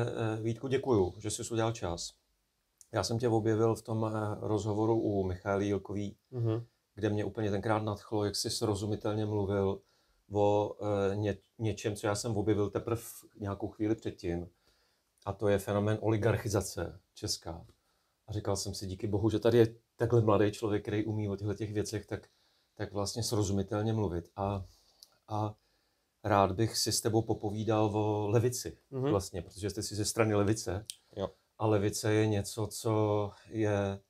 Eh, eh, Vítku, děkuju, že jsi udělal čas. Já jsem tě objevil v tom eh, rozhovoru u Michály Jilkový, mm-hmm. kde mě úplně tenkrát nadchlo, jak jsi srozumitelně mluvil o ně, něčem, co já jsem objevil teprve nějakou chvíli předtím. A to je fenomén oligarchizace česká. A říkal jsem si, díky bohu, že tady je takhle mladý člověk, který umí o těchto těch věcech tak, tak vlastně srozumitelně mluvit. A, a rád bych si s tebou popovídal o levici mm-hmm. vlastně, protože jste si ze strany levice. Jo. A levice je něco, co je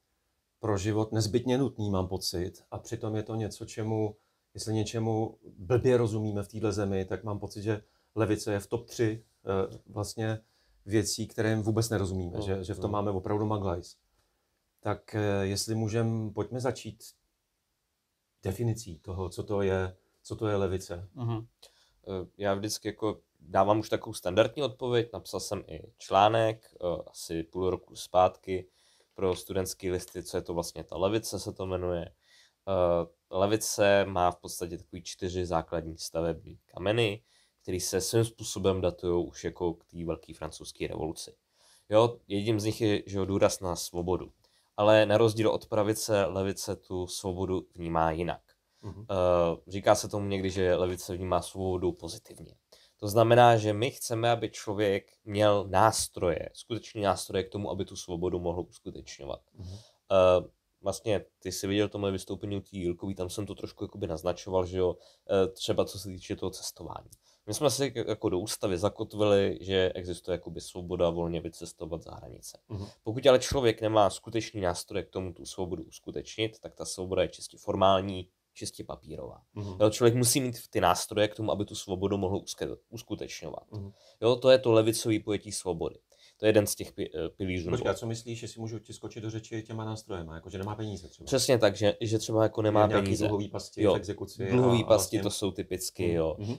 pro život nezbytně nutný, mám pocit. A přitom je to něco, čemu, jestli něčemu blbě rozumíme v této zemi, tak mám pocit, že levice je v top 3 eh, vlastně věcí, kterým vůbec nerozumíme, no, že, že v tom no. máme opravdu maglajs. Tak eh, jestli můžeme, pojďme začít definicí toho, co to je, co to je levice. Uh-huh. Eh, já vždycky jako dávám už takovou standardní odpověď, napsal jsem i článek eh, asi půl roku zpátky pro studentské listy, co je to vlastně ta levice se to jmenuje. Eh, levice má v podstatě takový čtyři základní stavební kameny, které se svým způsobem datují už jako k té velké francouzské revoluci. Jo, jedním z nich je že důraz na svobodu. Ale na rozdíl od pravice, levice tu svobodu vnímá jinak. Mm-hmm. Říká se tomu někdy, že levice vnímá svobodu pozitivně. To znamená, že my chceme, aby člověk měl nástroje, skutečný nástroje k tomu, aby tu svobodu mohl uskutečňovat. Mm-hmm. Uh, vlastně ty jsi viděl to moje vystoupení u té Jilkový, tam jsem to trošku jakoby naznačoval, že jo, eh, třeba co se týče toho cestování. My jsme si jako do ústavy zakotvili, že existuje jakoby svoboda volně vycestovat za hranice. Mm-hmm. Pokud ale člověk nemá skutečný nástroj k tomu tu svobodu uskutečnit, tak ta svoboda je čistě formální, čistě papírová. Mm-hmm. Jo, člověk musí mít ty nástroje k tomu, aby tu svobodu mohl uskutečňovat. Mm-hmm. Jo, to je to levicový pojetí svobody. To je jeden z těch eh, pilířů. Počkej, co myslíš, že si můžu ti skočit do řeči těma nástrojema, jako že nemá peníze třeba? Přesně tak, že, že třeba jako nemá Nějaký peníze. dluhový pasti jo, v exekuci. Dluhový a, pasti a vlastně... to jsou typicky, mhm, jo. Mm-hmm.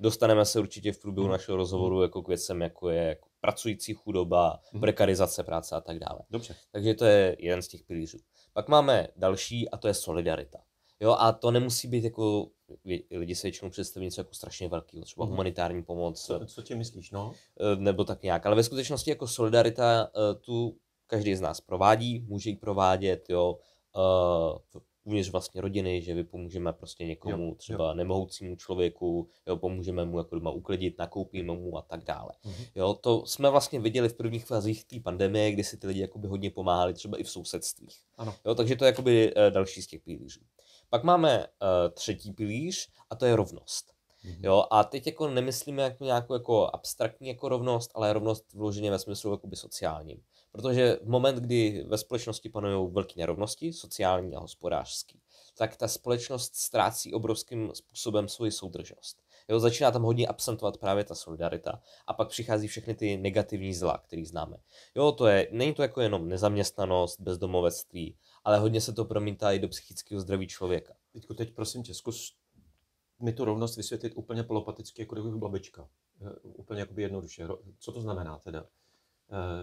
Dostaneme se určitě v průběhu mm-hmm. našeho rozhovoru mhm. jako k věcem, jako je jako pracující chudoba, mm-hmm. prekarizace práce a tak dále. Dobře. Takže to je jeden z těch pilířů. Pak máme další a to je solidarita. Jo, a to nemusí být jako, lidi se většinou představí něco jako strašně velkého, třeba mm. humanitární pomoc. Co, co tě myslíš, no? Eh, nebo tak nějak, ale ve skutečnosti jako solidarita eh, tu každý z nás provádí, může ji provádět, jo, eh, uvnitř vlastně rodiny, že vypomůžeme prostě někomu jo, třeba jo. nemohoucímu člověku, jo, pomůžeme mu jako doma uklidit, nakoupíme mu a tak dále. Mm-hmm. Jo, to jsme vlastně viděli v prvních fázích té pandemie, kdy si ty lidi jakoby hodně pomáhali třeba i v sousedstvích. Ano. Jo, takže to je jakoby další z těch pilířů. Pak máme uh, třetí pilíř a to je rovnost. Mm-hmm. Jo, a teď jako nemyslíme jako nějakou jako abstraktní jako rovnost, ale rovnost vloženě ve smyslu jakoby sociálním. Protože v moment, kdy ve společnosti panují velké nerovnosti, sociální a hospodářský, tak ta společnost ztrácí obrovským způsobem svoji soudržnost. Jo, začíná tam hodně absentovat právě ta solidarita a pak přichází všechny ty negativní zla, které známe. Jo, to je, není to jako jenom nezaměstnanost, bezdomovectví, ale hodně se to promítá i do psychického zdraví člověka. Teďko teď prosím tě, zkus mi tu rovnost vysvětlit úplně polopaticky, jako kdyby babička. Eh, úplně jakoby jednoduše. Co to znamená teda,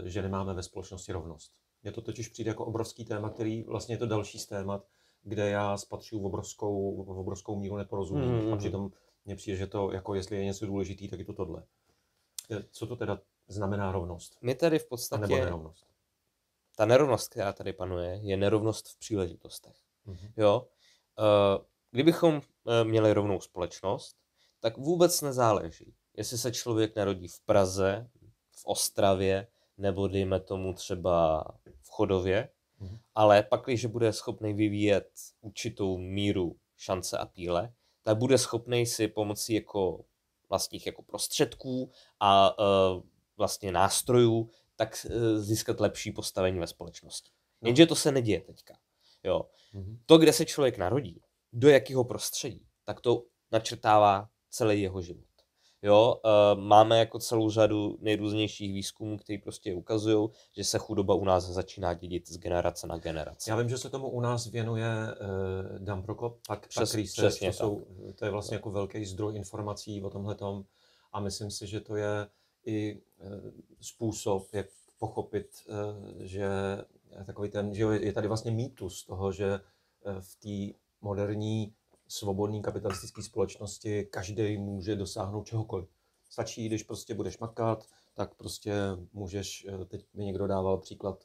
eh, že nemáme ve společnosti rovnost? Mně to totiž přijde jako obrovský téma, který vlastně je to další z témat, kde já spatřuju v obrovskou, v obrovskou míru neporozumění. Mm-hmm. A přitom mně přijde, že to, jako jestli je něco důležitý, tak je to tohle. Eh, co to teda znamená rovnost? My tady v podstatě... A nebo nerovnost? ta nerovnost, která tady panuje, je nerovnost v příležitostech. Mm-hmm. Jo? Eh, kdybychom eh, měli rovnou společnost, tak vůbec nezáleží, jestli se člověk narodí v Praze, v Ostravě, nebo dejme tomu třeba v Chodově, mm-hmm. ale pak, když bude schopný vyvíjet určitou míru šance a píle, tak bude schopný si pomocí jako vlastních jako prostředků a e, vlastně nástrojů tak eh, získat lepší postavení ve společnosti. No. Jenže to se neděje teďka. Jo. Mm-hmm. To, kde se člověk narodí, do jakého prostředí, tak to načrtává celý jeho život. Jo, eh, máme jako celou řadu nejrůznějších výzkumů, které prostě ukazují, že se chudoba u nás začíná dědit z generace na generaci. Já vím, že se tomu u nás věnuje uh, eh, Dan Prokop, pak, Přes, pak Research, to, jsou, tak. to je vlastně jako velký zdroj informací o tomhle tom a myslím si, že to je i e, způsob, jak pochopit, e, že takový ten, že je tady vlastně mýtus toho, že e, v té moderní svobodné kapitalistické společnosti každý může dosáhnout čehokoliv. Stačí, když prostě budeš makat, tak prostě můžeš, teď mi někdo dával příklad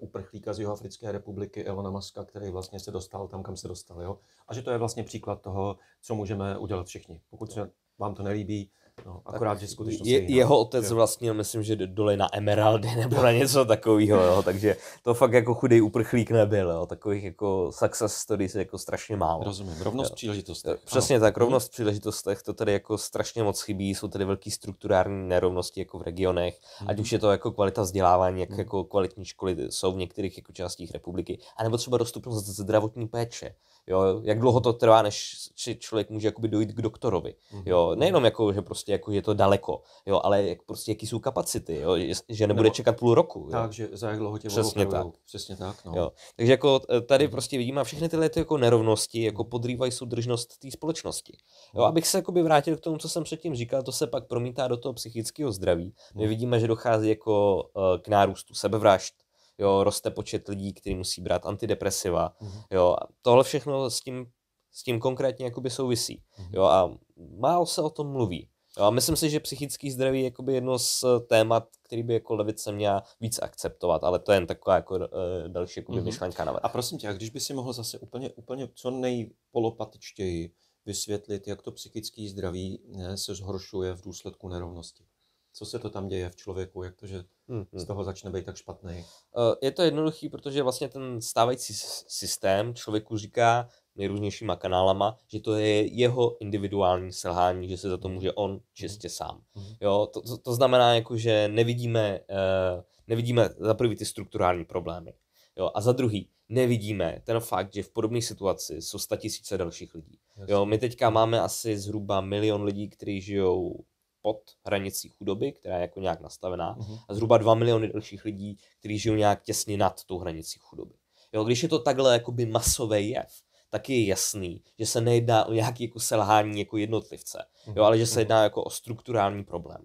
uprchlíka z Jihoafrické republiky Elona Maska, který vlastně se dostal tam, kam se dostal. Jo? A že to je vlastně příklad toho, co můžeme udělat všichni. Pokud se vám to nelíbí, No, akorát, že skutečně je, Jeho otec jo. vlastně, myslím, že dole na Emeraldy nebo na něco takového, jo, takže to fakt jako chudý uprchlík nebyl, jo, takových jako success stories jako strašně málo. Rozumím, rovnost jo. příležitostech. Přesně ano. tak, mhm. rovnost v příležitostech, to tady jako strašně moc chybí, jsou tady velký strukturální nerovnosti jako v regionech, hmm. ať mhm. už je to jako kvalita vzdělávání, jak hmm. jako kvalitní školy jsou v některých jako částích republiky, anebo třeba dostupnost zdravotní péče Jo, jak dlouho to trvá, než člověk může jakoby dojít k doktorovi. Mhm. Jo, nejenom jako, že prostě jako je to daleko, jo, ale jak prostě jaký jsou kapacity, jo, že nebude Nebo, čekat půl roku. Jo. Tak, že za jak dlouho tě Přesně tak. Přesně tak, no. jo. Takže jako e, tady mhm. prostě vidíme a všechny tyhle ty jako nerovnosti jako podrývají soudržnost té společnosti. Jo, mhm. abych se jakoby vrátil k tomu, co jsem předtím říkal, to se pak promítá do toho psychického zdraví. My vidíme, že dochází jako e, k nárůstu sebevražd, jo, roste počet lidí, kteří musí brát antidepresiva, mm-hmm. jo, a tohle všechno s tím, s tím konkrétně jakoby souvisí, mm-hmm. jo, a málo se o tom mluví. Jo, a myslím si, že psychický zdraví je jakoby jedno z eh, témat, který by jako levice měla víc akceptovat, ale to je jen taková jako uh, další jakoby mm-hmm. myšlenka na A prosím tě, a když by si mohl zase úplně, úplně co nejpolopatičtěji vysvětlit, jak to psychické zdraví ne, eh, se zhoršuje v důsledku nerovnosti? co se to tam děje v člověku, jak to, že z mm-hmm. toho začne být tak špatný? Eh, je to jednoduchý, protože vlastně ten stávající systém člověku říká nejrůznějšíma kanálama, že to je jeho individuální selhání, že se za to mm-hmm. může on mm-hmm. čistě sám. Jo, to, to, to znamená, jako, že nevidíme, eh, nevidíme za prvý ty strukturální problémy. Jo, a za druhý, nevidíme ten fakt, že v podobné situaci jsou tisíce dalších lidí. Jo, my teďka máme asi zhruba milion lidí, kteří žijou pod hranicí chudoby, která je jako nějak nastavená, uh-huh. a zhruba 2 miliony dalších lidí, kteří žijou nějak těsně nad tou hranicí chudoby. Jo, když je to takhle jakoby masový jev, tak je jasný, že se nejedná o nějaké jako selhání jako jednotlivce, jo, mhm. ale že se jedná jako o strukturální problém.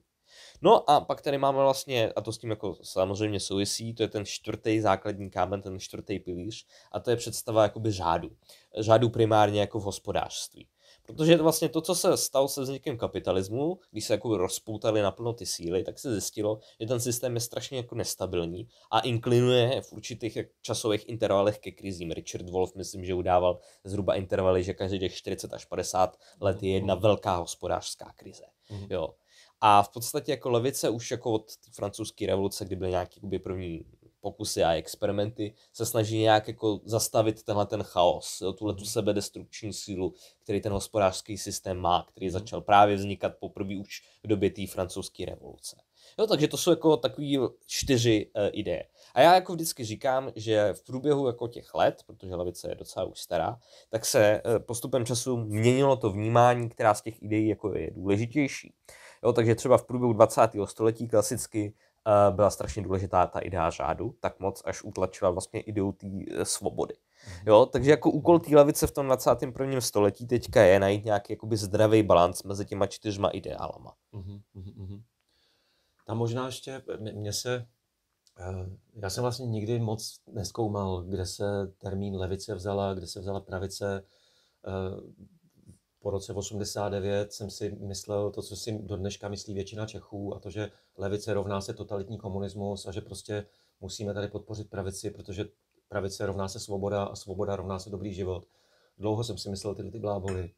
No a pak tady máme vlastně, a to s tím jako samozřejmě souvisí, to je ten čtvrtý základní kámen, ten čtvrtý pilíř, a to je představa jakoby řádu. Řádu primárně jako v hospodářství. Protože vlastně to, co se stalo se vznikem kapitalismu, když se jako rozpoutaly naplno ty síly, tak se zjistilo, že ten systém je strašně jako nestabilní a inklinuje v určitých časových intervalech ke krizím. Richard Wolff, myslím, že udával zhruba intervaly, že každý těch 40 až 50 let je jedna mhm. velká hospodářská krize. Mm-hmm. Jo. A v podstatě jako levice už jako od francouzské revoluce, kdy byly nějaké první pokusy a experimenty se snaží nějak jako zastavit tenhle ten chaos, jo, tuhle tu mhm. sebedestrukční sílu, který ten hospodářský systém má, který mhm. začal právě vznikat poprvé už v době té francouzské revoluce. Jo, takže to jsou jako takové čtyři e, ideje. A já jako vždycky říkám, že v průběhu jako těch let, protože levice je docela už stará, tak se e, postupem času měnilo to vnímání, která z těch ideí jako je důležitější. Jo, takže třeba v průběhu 20. století klasicky Eh, byla strašně důležitá ta idea řádu, tak moc, až utlačila vlastně ideu té eh, svobody. Mhm. Jo, takže jako úkol té lavice v tom 21. století teďka je najít nějaký jakoby zdravý balans mezi těma čtyřma ideálama. uh Tam možná ještě, mě se, eh, já jsem vlastně nikdy moc neskoumal, kde se termín levice vzala, kde se vzala pravice, po roce 89 jsem si myslel to, co si do dneška myslí většina Čechů, a to, že levice rovná se totalitní komunismus a že prostě musíme tady podpořit pravici, protože pravice rovná se svoboda a svoboda rovná se dobrý život. Dlouho jsem si myslel tyhle ty bláboly.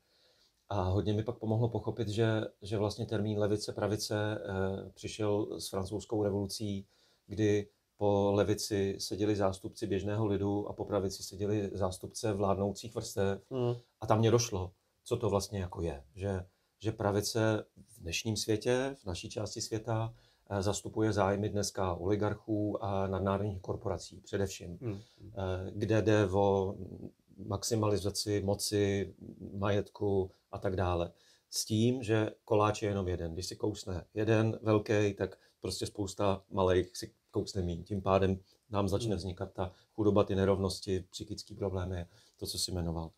A hodně mi pak pomohlo pochopit, že, že vlastně termín levice, pravice eh, přišel s francouzskou revolucí, kdy po levici seděli zástupci běžného lidu a po pravici seděli zástupce vládnoucích vrstev. Mm. A tam mě došlo, co to vlastně jako je. Že, že pravice v dnešním světě, v naší části světa, eh, zastupuje zájmy dneska oligarchů a nadnárodních korporací především, hmm. Eh, kde jde o maximalizaci moci, majetku a tak dále. S tím, že koláč je jenom jeden. Když si kousne jeden velký, tak prostě spousta malých si kousne méně. Tím pádem nám začne hmm. vznikat ta chudoba, ty nerovnosti, psychické problémy, to, co si jmenoval.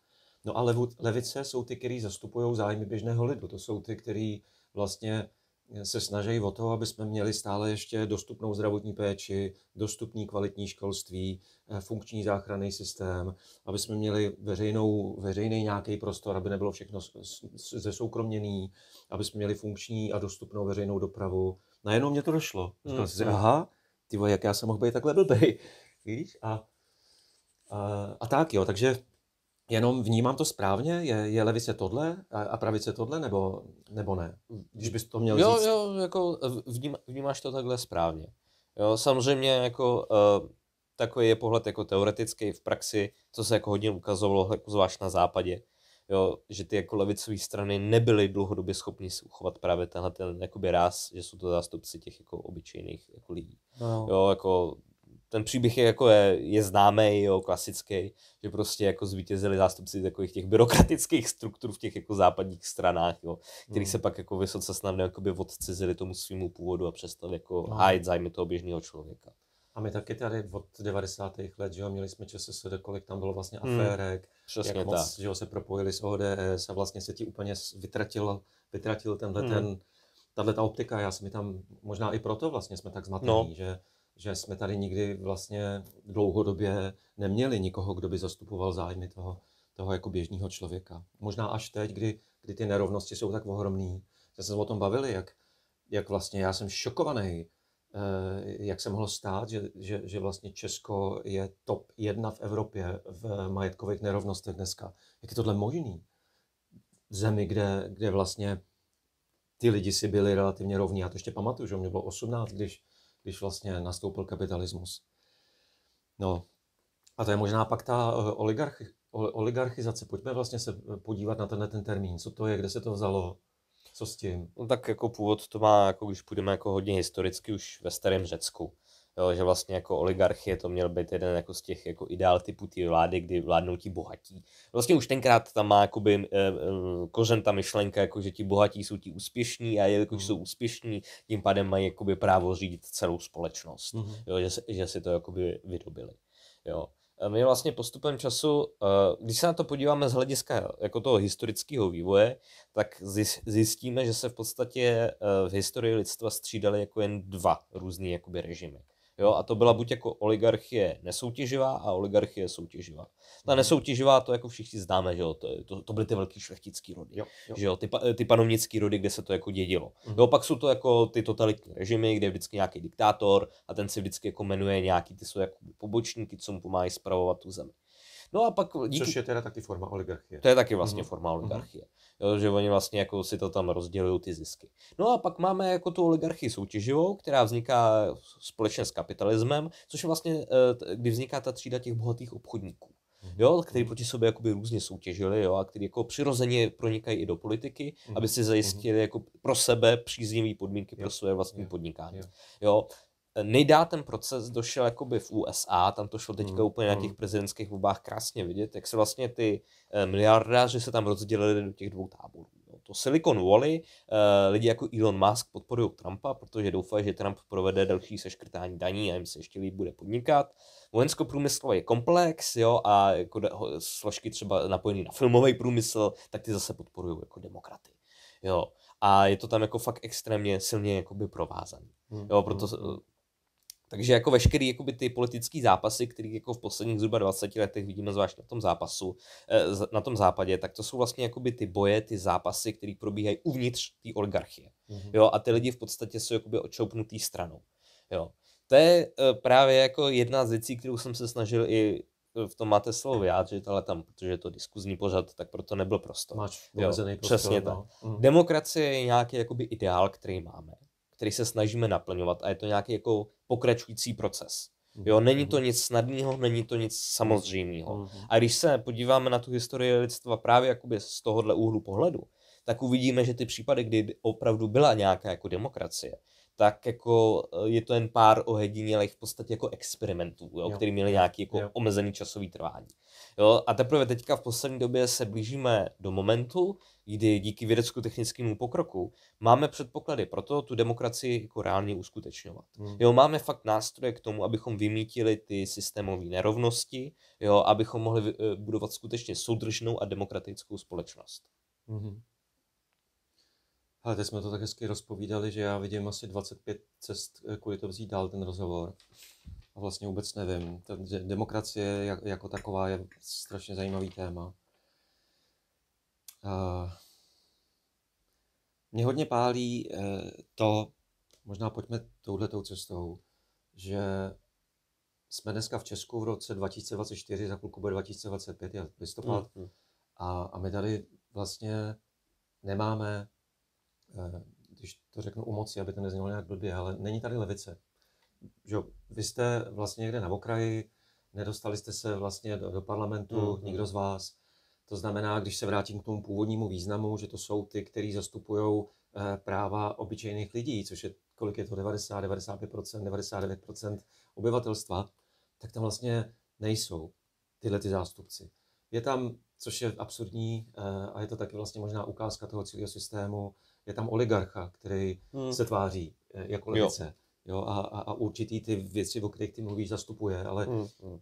No a levu, levice jsou ty, kteří zastupují zájmy běžného lidu. To jsou ty, kteří vlastně eh, se snaží o to, aby jsme měli stále ještě dostupnou zdravotní péči, dostupný kvalitní školství, eh, funkční záchranný systém, aby jsme měli veřejnou, veřejný nějaký prostor, aby nebylo všechno zesoukromněný, aby jsme měli funkční a dostupnou veřejnou dopravu. Najednou mě to došlo. Říkal mm. Hmm. aha, ty vole, jak já jsem mohl být takhle blbej. Víš? A, a, a tak jo, takže Jenom vnímám to správně? Je, je levice tohle a, a pravice tohle, nebo, nebo ne? Když bys to měl jo, říct. Jo, jako eh, vním, vnímáš to takhle správně. Jo, samozřejmě jako uh, takový je pohled jako teoretický v praxi, co se jako hodně ukazovalo, jako zvlášť na západě, jo, že ty jako levicové strany nebyly dlouhodobě schopny si uchovat právě tenhle ten jakoby ráz, že jsou to zástupci těch jako obyčejných jako lidí. No. Jo, jako ten příběh je, jako je, je známý, jo, klasický, že prostě jako zvítězili zástupci takových těch byrokratických struktur v těch jako západních stranách, jo, který mm. se pak jako vysoce snadno jakoby odcizili tomu svýmu původu a přestali jako no. hájit zájmy toho běžného člověka. A my taky tady od 90. let, že jo, měli jsme se kolik tam bylo vlastně hmm. aférek, mm. jak moc, že jo, se propojili s ODS a vlastně se ti úplně vytratil, vytratil tenhle mm. ten, tahle ta optika, já jsem mi tam, možná i proto vlastně jsme tak zmatení, no. že že jsme tady nikdy vlastně dlouhodobě neměli nikoho, kdo by zastupoval zájmy toho, toho jako běžného člověka. Možná až teď, kdy, kdy ty nerovnosti jsou tak ohromné. Jsme se o tom bavili, jak, jak vlastně já jsem šokovaný, eh, jak se mohlo stát, že, že, že vlastně Česko je top jedna v Evropě v majetkových nerovnostech dneska. Jak je tohle možný? V zemi, kde, kde vlastně ty lidi si byli relativně rovní. Já to ještě pamatuju, že mě bylo 18, když když vlastně nastoupil kapitalismus. No a to je možná pak ta eh, oligarchi, oligarchizace. Pojďme vlastně se eh, podívat na tenhle ten termín. Co to je, kde se to vzalo? Co s tím? No tak jako původ to má, jako když půjdeme jako hodně historicky, už ve starém Řecku jo, že vlastně jako oligarchie to měl být jeden jako z těch jako ideál typů té vlády, kdy vládnou ti bohatí. Vlastně už tenkrát tam má jakoby, e, e, kořen ta myšlenka, jako, že ti bohatí jsou ti úspěšní a jelikož mm. jsou úspěšní, tím pádem mají jakoby, právo řídit celou společnost, mm. jo, že, že si to jakoby vydobili. Jo my vlastně postupem času, eh, když se na to podíváme z hlediska jako toho historického vývoje, tak zjistíme, že se v podstatě v historii lidstva střídaly jako jen dva různé jakoby režimy. Jo, a to byla buď jako oligarchie nesoutěživá a oligarchie soutěživá. Ta mhm. nesoutěživá, to jako všichni známe, že jo, to, to, to byly ty velký šlechtický rody, jo, jo. Že jo, ty, ty panovnický rody, kde se to jako dědilo. Mm. Jo, pak jsou to jako ty totalitní režimy, kde je vždycky nějaký diktátor a ten si vždycky jako jmenuje nějaký, ty jsou jako pobočníky, co mu pomáhají spravovat tu zemi. No a pak díky... Což je teda taky forma oligarchie. To je taky vlastně mm-hmm. forma mhm. oligarchie. Jo, že oni vlastně jako si to tam rozdělují ty zisky. No a pak máme jako tu oligarchii soutěživou, která vzniká společně s kapitalismem, což je vlastně, eh, kdy vzniká ta třída těch bohatých obchodníků mhm. jo, který mhm. proti sobě jakoby různě soutěžili, jo, a který jako přirozeně pronikají i do politiky, aby si zajistili jako pro sebe příznivé podmínky pro své vlastní podnikání. jo, nejdá ten proces došel jakoby v USA, tam to šlo teďka mm, úplně na těch mm. prezidentských volbách krásně vidět, jak se vlastně ty eh, miliardáři se tam rozdělili do těch dvou táborů. to Silicon Valley, eh, lidi jako Elon Musk podporují Trumpa, protože doufají, že Trump provede další seškrtání daní a jim se ještě líp bude podnikat. Vojensko-průmyslový komplex jo, a jako složky třeba napojený na filmový průmysl, tak ty zase podporují jako demokraty. Jo. A je to tam jako fakt extrémně silně jakoby provázaný. Mm, jo, mm. proto takže jako veškerý jakoby, ty politické zápasy, které jako v posledních zhruba 20 letech vidíme zvlášť na tom zápasu, eh, na tom západě, tak to jsou vlastně jakoby ty boje, ty zápasy, které probíhají uvnitř té oligarchie. Mm-hmm. Jo, a ty lidi v podstatě jsou jakoby očoupnutý stranou. Jo. To je eh, právě jako jedna z věcí, kterou jsem se snažil i eh, v tom máte slovo vyjádřit, ale tam, protože je to diskuzní pořad, tak proto nebyl prostor. Máš jo, prostor. Přesně no. tak. Mm. Demokracie je nějaký jakoby ideál, který máme který se snažíme naplňovat a je to nějaký jako pokračující proces. Jo, mhm. není to mhm. nic snadného, není to nic samozřejmého. Mhm. A když se podíváme na tu historii lidstva právě jakoby z tohohle úhlu pohledu, tak uvidíme, že ty případy, kdy opravdu byla nějaká jako demokracie, tak jako eh, je to jen pár ojedinělých v podstatě jako experimentů, jo, jo. který měli nějaký jako jo. omezený časový trvání. Jo, a teprve teďka v poslední době se blížíme do momentu, kdy díky vědecko-technickému pokroku máme předpoklady pro to tu demokracii jako reálně uskutečňovat. Hmm. Jo, máme fakt nástroje k tomu, abychom vymítili ty systémové nerovnosti, jo, abychom mohli eh, budovat skutečně soudržnou a demokratickou společnost. Hmm. Ale teď jsme to tak hezky rozpovídali, že já vidím asi 25 cest, eh, kudy to vzít dál ten rozhovor. A vlastně vůbec nevím. Ta demokracie jako taková je strašně zajímavý téma. A mě hodně pálí eh, to, možná pojďme touhletou cestou, že jsme dneska v Česku v roce 2024, za chvilku bude 2025, je listopad, mm. a, a my tady vlastně nemáme Eh, když to řeknu u moci, aby to neznělo nějak blbě, ale není tady levice. Že vy jste vlastně někde na okraji, nedostali jste se vlastně do, do parlamentu, mm-hmm. nikdo z vás. To znamená, když se vrátím k tomu původnímu významu, že to jsou ty, kteří zastupují eh, práva obyčejných lidí, což je kolik je to 90, 95%, 99% obyvatelstva, tak tam vlastně nejsou tyhle ty zástupci. Je tam, což je absurdní eh, a je to taky vlastně možná ukázka toho celého systému, je tam oligarcha, který hmm. se tváří eh, jako levice. Jo. Jo, a, a, a určitý ty věci, o kterých ty mluvíš, zastupuje, ale hmm, hmm.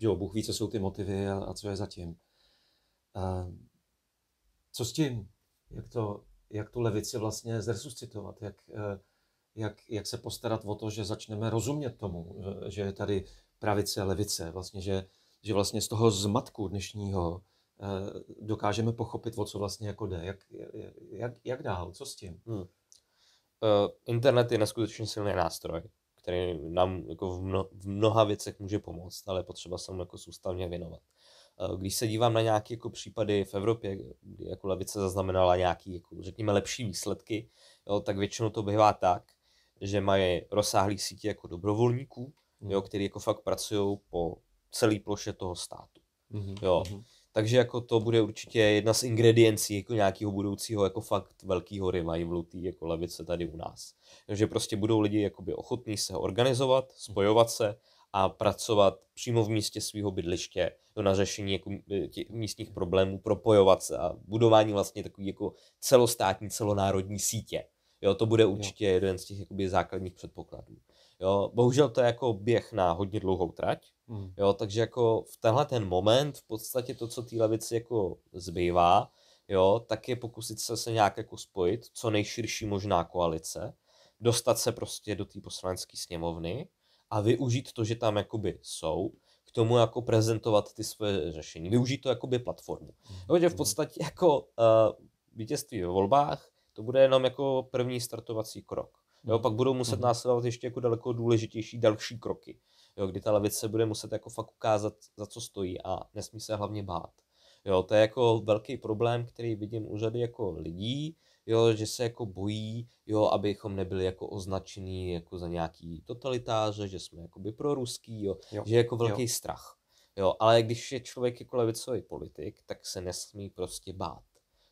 jo, Bůh ví, co jsou ty motivy a, a co je zatím. A, co s tím? Jak, to, jak tu levici vlastně zresuscitovat? Jak, eh, jak, jak se postarat o to, že začneme rozumět tomu, eh, že je tady pravice, levice, vlastně, že, že vlastně z toho zmatku dnešního Eh, dokážeme pochopit, o co vlastně jako jde. Jak, jak, jak dál? Co s tím? Hmm. Eh, internet je neskutečně silný nástroj, který nám jako v, mno, v mnoha věcech může pomoct, ale potřeba se mu jako soustavně věnovat. Eh, když se dívám na nějaké jako případy v Evropě, kdy jako levice zaznamenala nějaké, jako, řekněme, lepší výsledky, jo, tak většinou to bývá tak, že mají rozsáhlý sítě jako dobrovolníků, hmm. jo, který jako fakt pracují po celé ploše toho státu. Mm-hmm. Jo. Mm-hmm takže jako to bude určitě jedna z ingrediencí jako nějakého budoucího jako fakt velkého revivalu té jako levice tady u nás. Takže prostě budou lidi jakoby ochotní se organizovat, spojovat se a pracovat přímo v místě svého bydliště na řešení jako e, těch místních problémů, propojovat se a budování vlastně takový jako celostátní, celonárodní sítě. Jo, to bude určitě jo. jeden z těch jakoby, základních předpokladů. Jo, bohužel to je jako běh na hodně dlouhou trať, Mm. Jo, takže jako v tenhle ten moment v podstatě to, co té levici jako zbývá, jo, tak je pokusit se se nějak jako spojit, co nejširší možná koalice, dostat se prostě do té poslanecké sněmovny a využít to, že tam jakoby jsou, k tomu jako prezentovat ty své řešení, využít to jakoby platformu. Jo, že v hmm. podstatě jako uh, vítězství ve volbách, to bude jenom jako první startovací krok. Jo, hmm. pak budou muset hmm. následovat ještě jako daleko důležitější další kroky jo, kdy ta levice bude muset jako fakt ukázat, za co stojí a nesmí se hlavně bát. Jo, to je jako velký problém, který vidím u řady jako lidí, jo, že se jako bojí, jo, abychom nebyli jako označený jako za nějaký totalitáře, že jsme jako by ruský, jo, jo, že je jako velký jo. strach. Jo, ale když je člověk jako levicový politik, tak se nesmí prostě bát.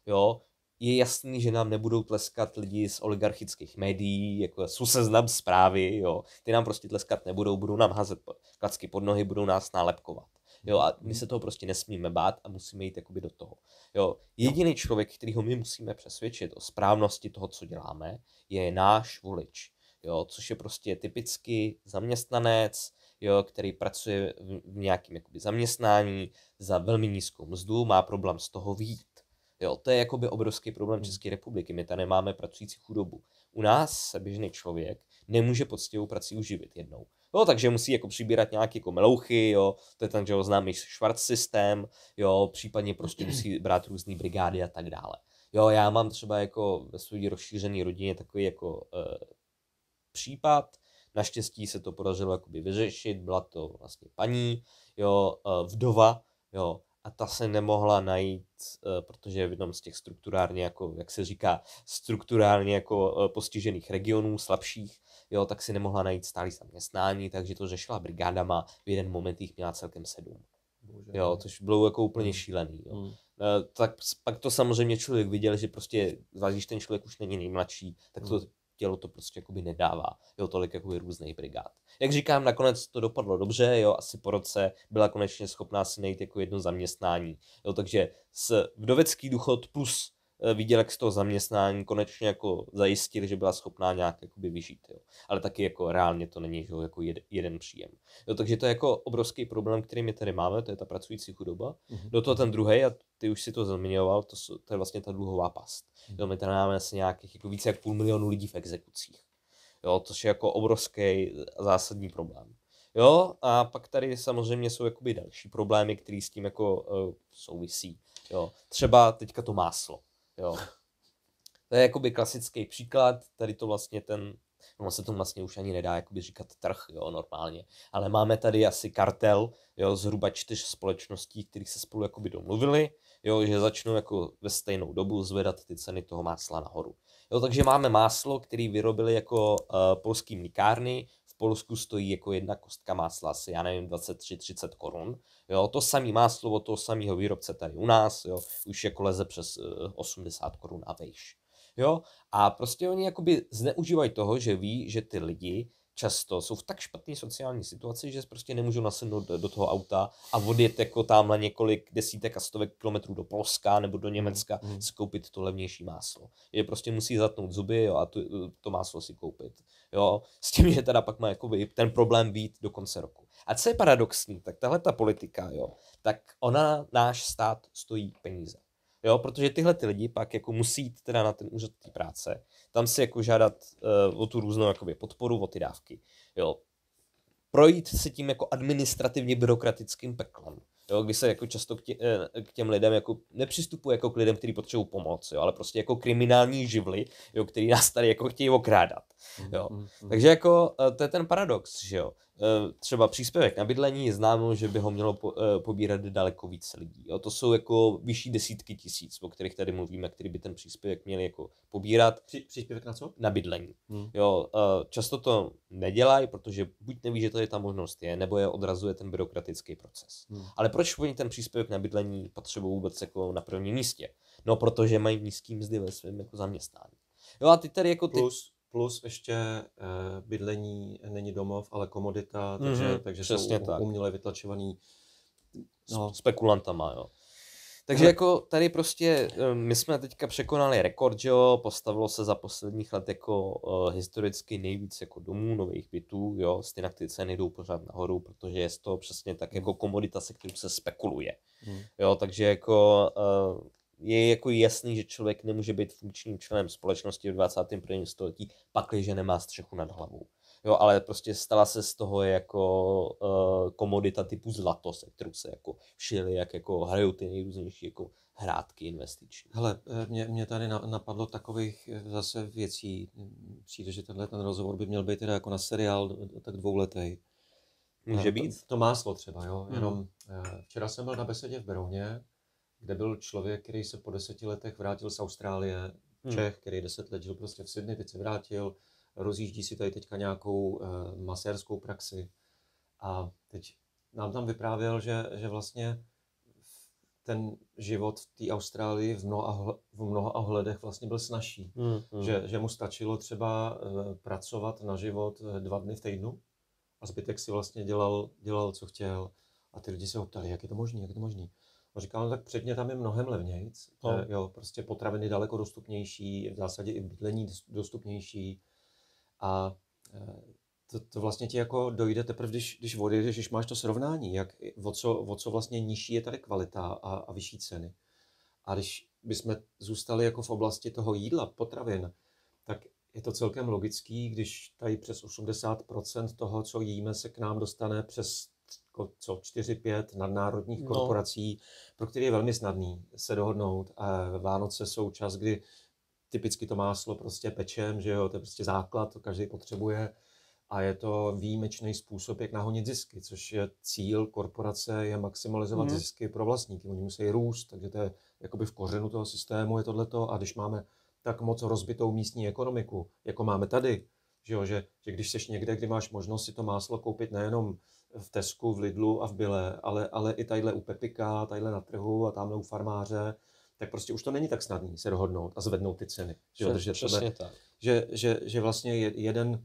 Jo, je jasný, že nám nebudou tleskat lidi z oligarchických médií, jako jsou seznam zprávy, jo. Ty nám prostě tleskat nebudou, budou nám házet klacky pod nohy, budou nás nálepkovat. Jo, a my mhm. se toho prostě nesmíme bát a musíme jít jakoby do toho. Jo, jediný člověk, kterýho my musíme přesvědčit o správnosti toho, co děláme, je náš volič. Jo, což je prostě typicky zaměstnanec, jo, který pracuje v nějakém jakoby, zaměstnání za velmi nízkou mzdu, má problém z toho výjít. Jo, to je jakoby obrovský problém hmm. České republiky. My tady nemáme pracující chudobu. U nás se běžný člověk nemůže poctivou prací uživit jednou. Jo, takže musí jako přibírat nějaké jako melouchy, jo, to je ten, že ho známý švart systém, jo, případně prostě musí brát různé brigády a tak dále. Jo, já mám třeba jako ve své rozšířené rodině takový jako e, případ, naštěstí se to podařilo jakoby vyřešit, byla to vlastně paní, jo, e, vdova, jo, a ta se nemohla najít, eh, protože je v jednom z těch strukturálně, jako, jak se říká, strukturálně jako eh, postižených regionů, slabších, jo, tak si nemohla najít stálý zaměstnání, takže to řešila brigádama, v jeden moment jich měla celkem sedm. Bože, jo, no. což bylo jako úplně hmm. šílený. Jo. Hmm. Eh, tak pak to samozřejmě člověk viděl, že prostě, když ten člověk už není nejmladší, tak to hmm tělo to prostě jakoby nedává, jo, tolik jakoby různých brigád. Jak říkám, nakonec to dopadlo dobře, jo, asi po roce byla konečně schopná si najít jako jedno zaměstnání, jo, takže s vdovecký důchod plus Eh, výdělek z toho zaměstnání konečně jako zajistil, že byla schopná nějak jakoby vyžít. Jo. Ale taky jako reálně to není že jo, jako jed, jeden příjem. Jo, takže to je jako obrovský problém, který my tady máme, to je ta pracující chudoba. Mm-hmm. Do toho ten druhý, a ty už si to zmiňoval, to, to je vlastně ta dluhová past. Mm-hmm. Jo, my tady máme asi nějakých jako více jak půl milionu lidí v exekucích. Jo, což je jako obrovský eh, zásadní problém. Jo, a pak tady samozřejmě jsou jakoby další problémy, které s tím jako uh, souvisí. Jo, třeba teďka to máslo. Jo. To je jakoby klasický příklad, tady to vlastně ten, no se to vlastně už ani nedá jakoby říkat trh, jo, normálně. Ale máme tady asi kartel, jo, zhruba čtyř společností, které se spolu jakoby domluvili, jo, že začnou jako ve stejnou dobu zvedat ty ceny toho másla nahoru. Jo, takže máme máslo, který vyrobili jako uh, polský mlíkárny, Polsku stojí jako jedna kostka másla asi, já nevím, 23-30 korun. Jo, to samý máslo od toho samého výrobce tady u nás, jo, už jako leze přes 80 eh, korun a vejš. Jo, a prostě oni jakoby zneužívají toho, že ví, že ty lidi často jsou v tak špatné sociální situaci, že prostě nemůžou nasednout do toho auta a odjet jako tamhle několik desítek a stovek kilometrů do Polska nebo do mhm, Německa mm. si koupit to levnější máslo. Je prostě musí zatnout zuby jo, a tu, to máslo si koupit. Jo. S tím, že teda pak má jakoby, ten problém být do konce roku. A co je paradoxní, tak tahle ta politika, jo, tak ona náš stát stojí peníze. Jo, protože tyhle ty lidi pak jako musí jít teda na ten úřad té práce, tam si jako žádat uh, o tu různou jakoby, podporu, o ty dávky. Jo. Projít se tím jako administrativně byrokratickým peklem. Jo, kdy se jako často k, tě, eh, k těm lidem jako nepřistupuje jako k lidem, kteří potřebují pomoc, jo, ale prostě jako kriminální živly, jo, který nás tady jako chtějí okrádat. Jo. Mm-hmm, mm-hmm. Takže jako e, to je ten paradox, že jo. E, třeba příspěvek na bydlení je známo, že by ho mělo po, e, pobírat daleko víc lidí. Jo. To jsou jako vyšší desítky tisíc, o kterých tady mluvíme, který by ten příspěvek měli jako pobírat. Při, příspěvek na co? Na bydlení. Hmm. Jo, často to nedělají, protože buď neví, že tady ta možnost je, nebo je odrazuje ten byrokratický proces. Hmm. Ale proč oni ten příspěvek na bydlení potřebují vůbec jako na prvním místě? No, protože mají nízký mzdy ve svém jako zaměstnání. Jo a ty tady jako ty... Plus plus ještě eh, bydlení není domov, ale komodita, takže, mm-hmm, takže jsou tak. uměle vytlačovaný no. spekulantama, jo. Takže hmm. jako tady prostě eh, my jsme teďka překonali rekord, že jo, postavilo se za posledních let jako uh, historicky nejvíc jako domů, nových bytů, jo, stejně ty ceny jdou pořád nahoru, protože je to přesně tak jako komodita, se kterou se spekuluje, hmm. jo, takže jako uh, je jako jasný, že člověk nemůže být funkčním členem společnosti v 21. století, pakliže nemá střechu nad hlavou. Jo, ale prostě stala se z toho jako uh, komodita typu zlato, se kterou se jako šily, jak jako hrajou ty nejrůznější jako hrátky investiční. Hele, eh, mě, mě tady napadlo takových eh, zase věcí, přijde, že tenhle ten rozhovor by měl být teda jako na seriál tak dvouletej. Může být? To, to slo třeba, jo, hmm. jenom mm. včera jsem byl na besedě v Berouně, kde byl člověk, který se po deseti letech vrátil z Austrálie, hmm. Čech, který deset let žil prostě v Sydney, teď se vrátil, rozjíždí si tady teďka nějakou e, masérskou praxi. A teď nám tam vyprávěl, že, že vlastně ten život v té Austrálii v mnoha, v mnoha ohledech vlastně byl snažší. Mm, mm. Že, že mu stačilo třeba eh, pracovat na život eh, dva dny v týdnu a zbytek si vlastně dělal, dělal co chtěl. A ty lidi se ho ptali, jak je to možné, jak je to možné. No, Říkal, no tak předně tam je mnohem levnějc. No. Jo, prostě potraviny daleko dostupnější, v zásadě i bydlení dostupnější. A e, to, to vlastně ti jako dojde teprve, když, když odjedeš, když máš to srovnání, jak, o, co, o co vlastně nižší je tady kvalita a, a vyšší ceny. A když bychom zůstali jako v oblasti toho jídla, potravin, tak je to celkem logický, když tady přes 80% toho, co jíme, se k nám dostane přes jako co 4-5 nadnárodních no. korporací, pro které je velmi snadný se dohodnout. Vánoce jsou čas, kdy typicky to máslo prostě pečem, že jo, to je prostě základ, to každý potřebuje a je to výjimečný způsob, jak nahonit zisky, což je cíl korporace, je maximalizovat mm. zisky pro vlastníky. Oni musí růst, takže to je jakoby v kořenu toho systému je tohleto a když máme tak moc rozbitou místní ekonomiku, jako máme tady, že, jo, že, že když jsi někde, kdy máš možnost si to máslo koupit nejenom v Tesku, v Lidlu a v Bile, ale, ale i tadyhle u Pepika, tadyhle na trhu a tamhle u farmáře, tak prostě už to není tak snadné se dohodnout a zvednout ty ceny. Že, jo, držet tak. Že, že, že vlastně jeden,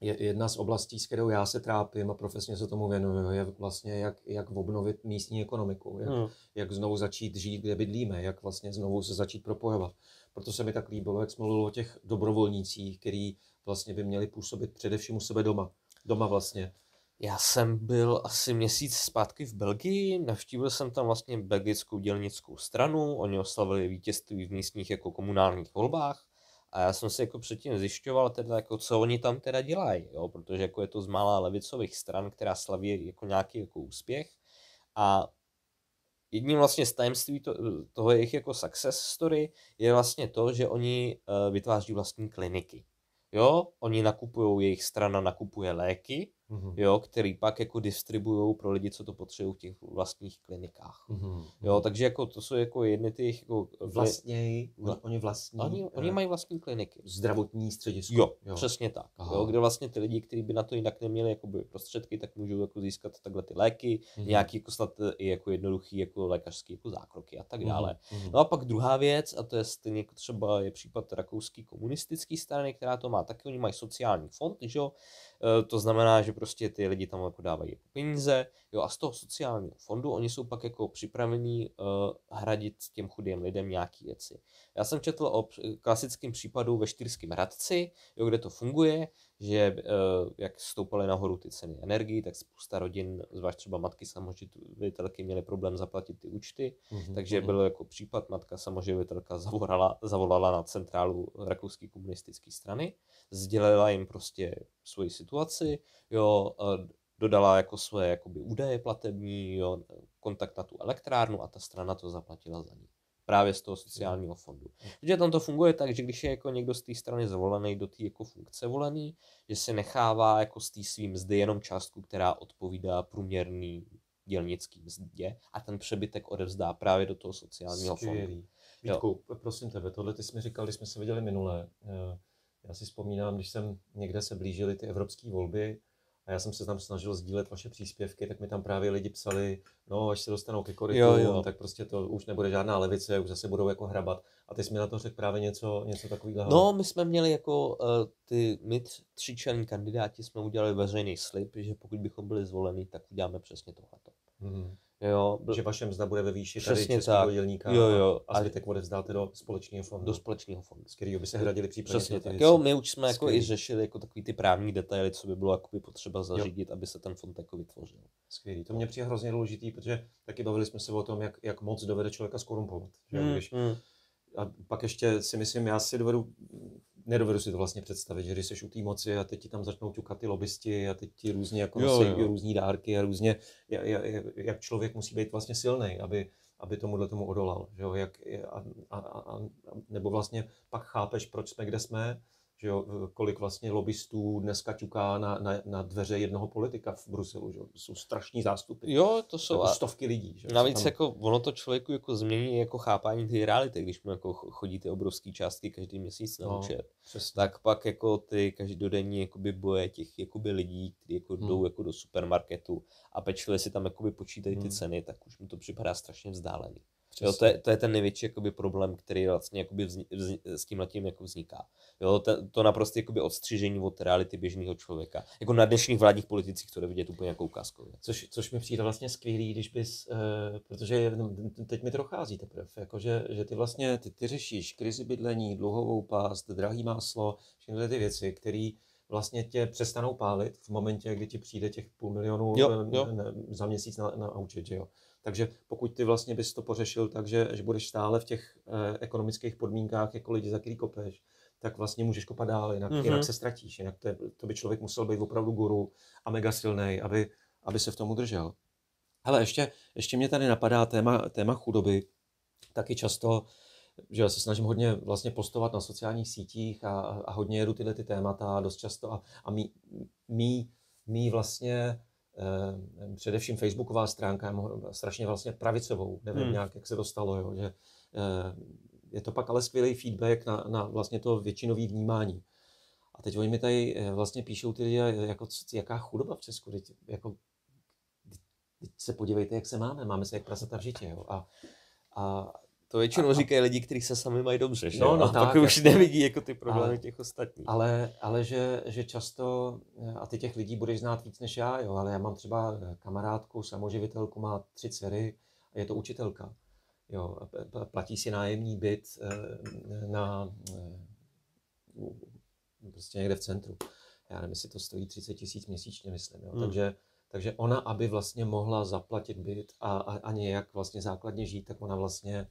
jedna z oblastí, s kterou já se trápím a profesně se tomu věnuju, je vlastně jak, jak obnovit místní ekonomiku, jak, hmm. jak znovu začít žít, kde bydlíme, jak vlastně znovu se začít propojovat. Proto se mi tak líbilo, jak jsme mluvili o těch dobrovolnících, který vlastně by měli působit především u sebe doma. Doma vlastně já jsem byl asi měsíc zpátky v Belgii, navštívil jsem tam vlastně belgickou dělnickou stranu, oni oslavili vítězství v místních jako komunálních volbách a já jsem si jako předtím zjišťoval teda jako co oni tam teda dělají, jo? protože jako je to z malá levicových stran, která slaví jako nějaký jako úspěch a jedním vlastně z tajemství to, toho jejich jako success story je vlastně to, že oni eh, vytváří vlastní kliniky. Jo, oni nakupují, jejich strana nakupuje léky, mm-hmm. jo, který pak jako distribují pro lidi, co to potřebují v těch vlastních klinikách. Mm-hmm. Jo, takže jako to jsou jako jedny ty jako vlastně, vla... oni vlastní. Oni, oni mají vlastní kliniky. Zdravotní středisko. Jo, jo. přesně tak. Aha. Jo, kde vlastně ty lidi, kteří by na to jinak neměli jakoby prostředky, tak můžou jako získat takhle ty léky, mm-hmm. nějaký jako snad eh, i jako jednoduchý jako lékařský jako zákroky a tak mhm, dále. Mm-hmm. No a pak druhá věc, a to je stejně jako třeba je případ rakouský komunistický strany, která to má taky, oni mají sociální fond, že jo? E, to znamená, že prostě ty lidi tam jako dávají jako peníze, jo, a z toho sociálního fondu oni jsou pak jako připravení uh, hradit těm chudým lidem nějaké věci. Já jsem četl o klasickém případu ve Štýrském Hradci, jo, kde to funguje, že eh, jak stoupaly nahoru ty ceny energii, tak spousta rodin, zvlášť třeba matky samoživitelky, měly problém zaplatit ty účty. Mm-hmm. Takže mhm. byl jako případ, matka samoživitelka zavolala, zavolala na centrálu rakouské komunistické strany, sdělila jim prostě svoji situaci, jo, dodala jako svoje jakoby, údaje platební, jo, kontakt na tu elektrárnu a ta strana to zaplatila za ní právě z toho sociálního fondu. Takže tam to funguje tak, že když je jako někdo z té strany zvolený do té jako funkce volený, že se nechává jako z té svým mzdy jenom částku, která odpovídá průměrný dělnický mzdě a ten přebytek odevzdá právě do toho sociálního Skvělý. fondu. Vítku, jo. prosím tebe, tohle ty jsme říkali, říkal, jsme se viděli minule. Eh, já si vzpomínám, když jsem někde se blížili ty evropské volby, a já jsem se tam snažil sdílet vaše příspěvky, tak mi tam právě lidi psali, no až se dostanou ke korytu, jo, jo. No, tak prostě to už nebude žádná levice, už zase budou jako hrabat. A ty jsi mi na to řekl právě něco, něco takového. No, my jsme měli jako uh, ty, my tři čelní kandidáti jsme udělali veřejný slib, že pokud bychom byli zvoleni, tak uděláme přesně tohleto. Mm-hmm. Jo, že vaše mzda bude ve výši tady českého dělníka jo, jo. a zbytek odevzdáte do společného fondu. Do společného fondu. Z kterého by se hradili případně Přesně tak. Věci. Jo, my už jsme jako i řešili jako takový ty právní detaily, co by bylo jakoby potřeba zařídit, jo. aby se ten fond jako vytvořil. Skvělý. To mě přijde hrozně důležitý, protože taky bavili jsme se o tom, jak, jak moc dovede člověka skorumpovat. Že? Hmm, Když, hmm. A pak ještě si myslím, já si dovedu nedovedu si to vlastně představit, že když jsi u té moci a teď ti tam začnou ťukat ty lobbysti a teď ti různě jako jo, jo. různý dárky a různě, jak člověk musí být vlastně silný, aby, aby tomuhle tomu odolal. Že jo? Jak, a, a, a, nebo vlastně pak chápeš, proč jsme, kde jsme, že jo, eh, kolik vlastně lobbystů dneska čuká na, na, na dveře jednoho politika v Bruselu, že jo, to jsou strašní zástupy. Jo, to jsou a stovky lidí. Že navíc tam... jako ono to člověku jako změní jako chápání ty reality, když mu jako chodí ty obrovské částky každý měsíc na no, účet, přesně. tak pak jako ty každodenní jakoby boje těch jakoby lidí, kteří jako hmm. jdou jako do supermarketu a pečlivě si tam jakoby počítají ty hmm. ceny, tak už mi to připadá strašně vzdálený. Jo, to, je, to je ten největší jakoby, problém, který vlastně jakoby vzni, vz, s tím letím jako vzniká. Jo, to, to naprosto jakoby odstřižení od reality běžného člověka. Jako na dnešních vládních politicích to jde vidět úplně jako ukázkově. Což, což mi přijde vlastně skvělý, když bys, uh, protože no, teď mi to dochází teprve, jako že, že ty vlastně ty, ty řešíš krizi bydlení, dluhovou pást, drahý máslo, všechny ty věci, které vlastně tě přestanou pálit v momentě, kdy ti přijde těch půl milionu jo, eh, jo. za měsíc na, na účet, že jo. Takže pokud ty vlastně bys to pořešil tak, že, že budeš stále v těch e, ekonomických podmínkách jako lidi, za který kopeš, tak vlastně můžeš kopat dál, jinak, mm-hmm. jinak se ztratíš. Jinak to, je, to by člověk musel být opravdu guru a mega silný, aby, aby se v tom udržel. Ale ještě, ještě mě tady napadá téma, téma chudoby. Taky často, že já se snažím hodně vlastně postovat na sociálních sítích a, a hodně jedu tyhle ty témata dost často a, a mý, mý, mý vlastně Eh, především facebooková stránka, já mám strašně vlastně pravicovou, nevím hmm. nějak, jak se to stalo, jo, že eh, je to pak ale skvělý feedback na, na vlastně to většinový vnímání. A teď oni mi tady eh, vlastně píšou ty lidi, jako, jaká chudoba v Česku, teď, jako, teď se podívejte, jak se máme, máme se jak prasata v žitě, jo. A, a to většinou a, říkají lidi, kteří se sami mají dobře, že? No, no, a tak, pak už nevidí jako ty problémy ale, těch ostatních. Ale, ale že, že často, a ty těch lidí budeš znát víc než já, jo, ale já mám třeba eh, kamarádku, samoživitelku, má tři dcery je to učitelka. Jo, platí si nájemní byt eh, na, eh, prostě někde v centru. Já nevím, jestli to stojí 30 tisíc měsíčně, myslím. Jo. Hmm. Takže takže ona, aby vlastně mohla zaplatit byt a, a, a nějak vlastně základně žít, tak ona vlastně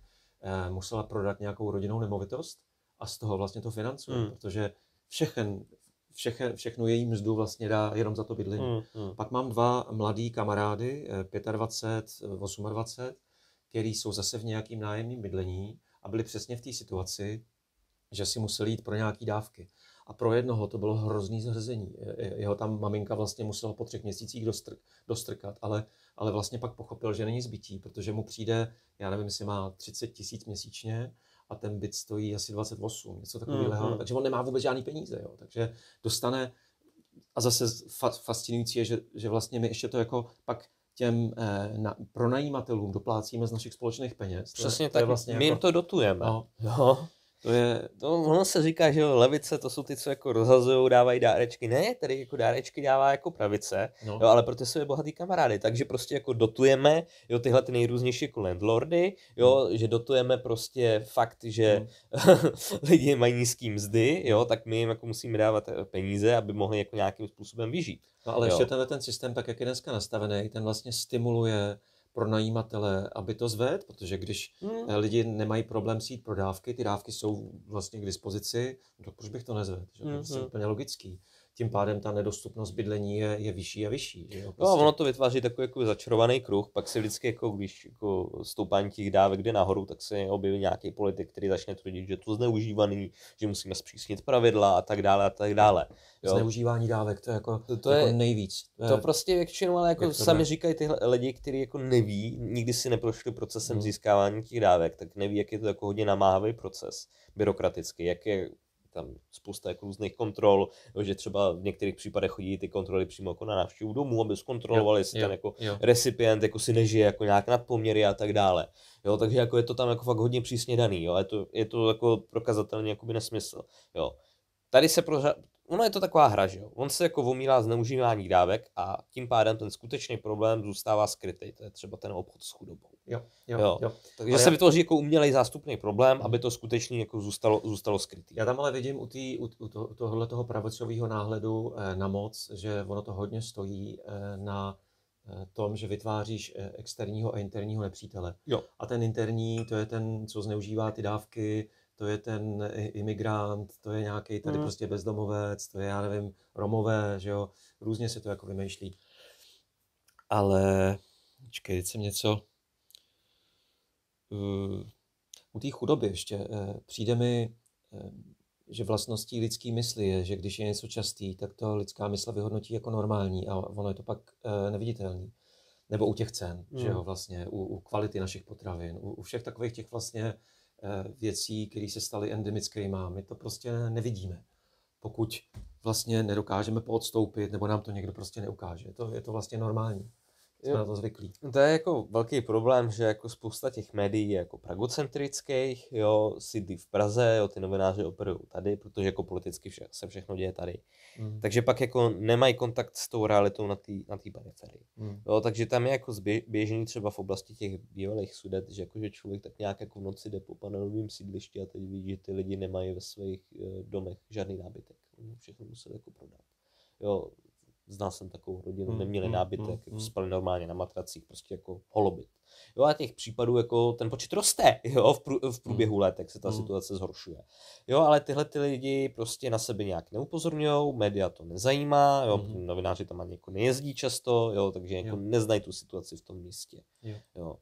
Eh, musela prodat nějakou rodinnou nemovitost a z toho vlastně to financuje, mm. protože všechen, všechen, všechnu její mzdu vlastně dá jenom za to bydlení. Mm, Pak mám dva mladý kamarády, 25, eh, 28, který jsou zase v nějakým nájemním bydlení a byli přesně v té situaci, že si museli jít pro nějaké dávky. A pro jednoho to bylo hrozný zhrzení. Jeho tam maminka vlastně musela po třech měsících dostr- dostrkat, ale ale vlastně pak pochopil, že není zbytí, protože mu přijde, já nevím, jestli má 30 tisíc měsíčně a ten byt stojí asi 28, něco takového, mhm, mm-hmm. takže on nemá vůbec žádný peníze, jo. takže dostane a zase fascinující je, že, že vlastně my ještě to jako pak těm eh, na, pronajímatelům doplácíme z našich společných peněz. Přesně to je, tak, to je vlastně my jako, jim to dotujeme. No, no. To je, to ono se říká, že jo, levice to jsou ty, co jako rozhazují, dávají dárečky. Ne, tady jako dárečky dává jako pravice, no. jo, ale proto jsou je bohatý kamarády. Takže prostě jako dotujeme, jo, tyhle ty nejrůznější jako landlordy, jo, no. že dotujeme prostě fakt, že no. lidi mají nízký mzdy, jo, tak my jim jako musíme dávat eh, peníze, aby mohli jako nějakým způsobem vyžít. No ale jo. ještě tenhle ten systém, tak jak je dneska nastavený, ten vlastně stimuluje pronajímatele, aby to zved, protože když hmm. lidi nemají problém si jít pro dávky, ty dávky jsou vlastně k dispozici, tak proč bych to nezvedl? Že? To je prostě mm-hmm. úplně logický tím pádem ta nedostupnost bydlení je, je vyšší a vyšší. jo? Prostě. No a prostě. ono to vytváří takový jako začarovaný kruh, pak si vždycky jako, když jako stoupání těch dávek jde nahoru, tak se objeví nějaký politik, který začne tvrdit, že to zneužívaný, že musíme zpřísnit pravidla a tak dále a tak dále. Jo? Zneužívání dávek, to je jako, to, to jako je, nejvíc. To, to prostě většinou, ale jako jak sami říkají ty lidi, kteří jako neví, nikdy si neprošli procesem hmm. získávání těch dávek, tak neví, jak je to jako hodně namáhavý proces byrokraticky, jak je tam spousta jako různých kontrol, že třeba v některých případech chodí ty kontroly přímo jako na návštěvu domů, aby zkontrolovali, jestli ten jako jo. recipient jako si nežije jako nějak nadpoměry poměry a tak dále. Jo, takže jako je to tam jako fakt hodně přísně daný, jo, je to, je to jako prokazatelně jakoby nesmysl, jo. Tady se pro, ono je to taková hra, že jo? On se jako omílá zneužívání dávek a tím pádem ten skutečný problém zůstává skrytý, to je třeba ten obchod s chudobou. Jo, jo, jo. jo. Takže se já... vytvoří jako umělej zástupný problém, aby to skutečně jako zůstalo, zůstalo skrytý. Já tam ale vidím u, tý, u, u, to, tohohle toho pravicového náhledu eh, na moc, že ono to hodně stojí eh, na eh, tom, že vytváříš externího a interního nepřítele. Jo. A ten interní, to je ten, co zneužívá ty dávky, to je ten imigrant, to je nějaký tady mm. prostě bezdomovec, to je, já nevím, romové, že jo, různě se to jako vymýšlí. Ale, počkej, teď jsem něco, Eh, u té chudoby ještě eh, přijde mi, eh, že vlastností lidský mysli je, že když je něco častý, tak to lidská mysl vyhodnotí jako normální a ono je to pak neviditelný. Nebo u těch cen, mm. že jo, vlastně, u, u kvality našich potravin, u, u všech takových těch vlastně věcí, které se staly endemickými, My to prostě nevidíme, pokud vlastně nedokážeme poodstoupit, nebo nám to někdo prostě neukáže. To, je to vlastně normální. Jsme jo. na to zvyklí. To je jako velký problém, že jako spousta těch médií jako pragocentrických, jo, sídlí v Praze, jo, ty novináři operují tady, protože jako politicky vše, se všechno děje tady. Mm. Takže pak jako nemají kontakt s tou realitou na té na periferii. Mm. Jo, takže tam je jako běžný třeba v oblasti těch bývalých sudet, že jako, že člověk tak nějak jako v noci jde po panelovém sídlišti a teď vidí, že ty lidi nemají ve svých eh, domech žádný nábytek. Všechno museli jako prodat. Jo, znal jsem takovou rodinu, mm, neměli hmm, nábytek, mm, jako hmm. spali normálně na matracích, prostě jako holobit. Jo a těch případů jako ten počet roste, jo, v, prů, v průběhu hmm. let, jak se ta mm. situace zhoršuje. Jo, ale tyhle ty lidi prostě na sebe nějak neupozorňují, média to nezajímá, jo, mm. novináři tam ani jako nejezdí často, jo, takže jako jo. neznají tu situaci v tom místě. Jo. jo.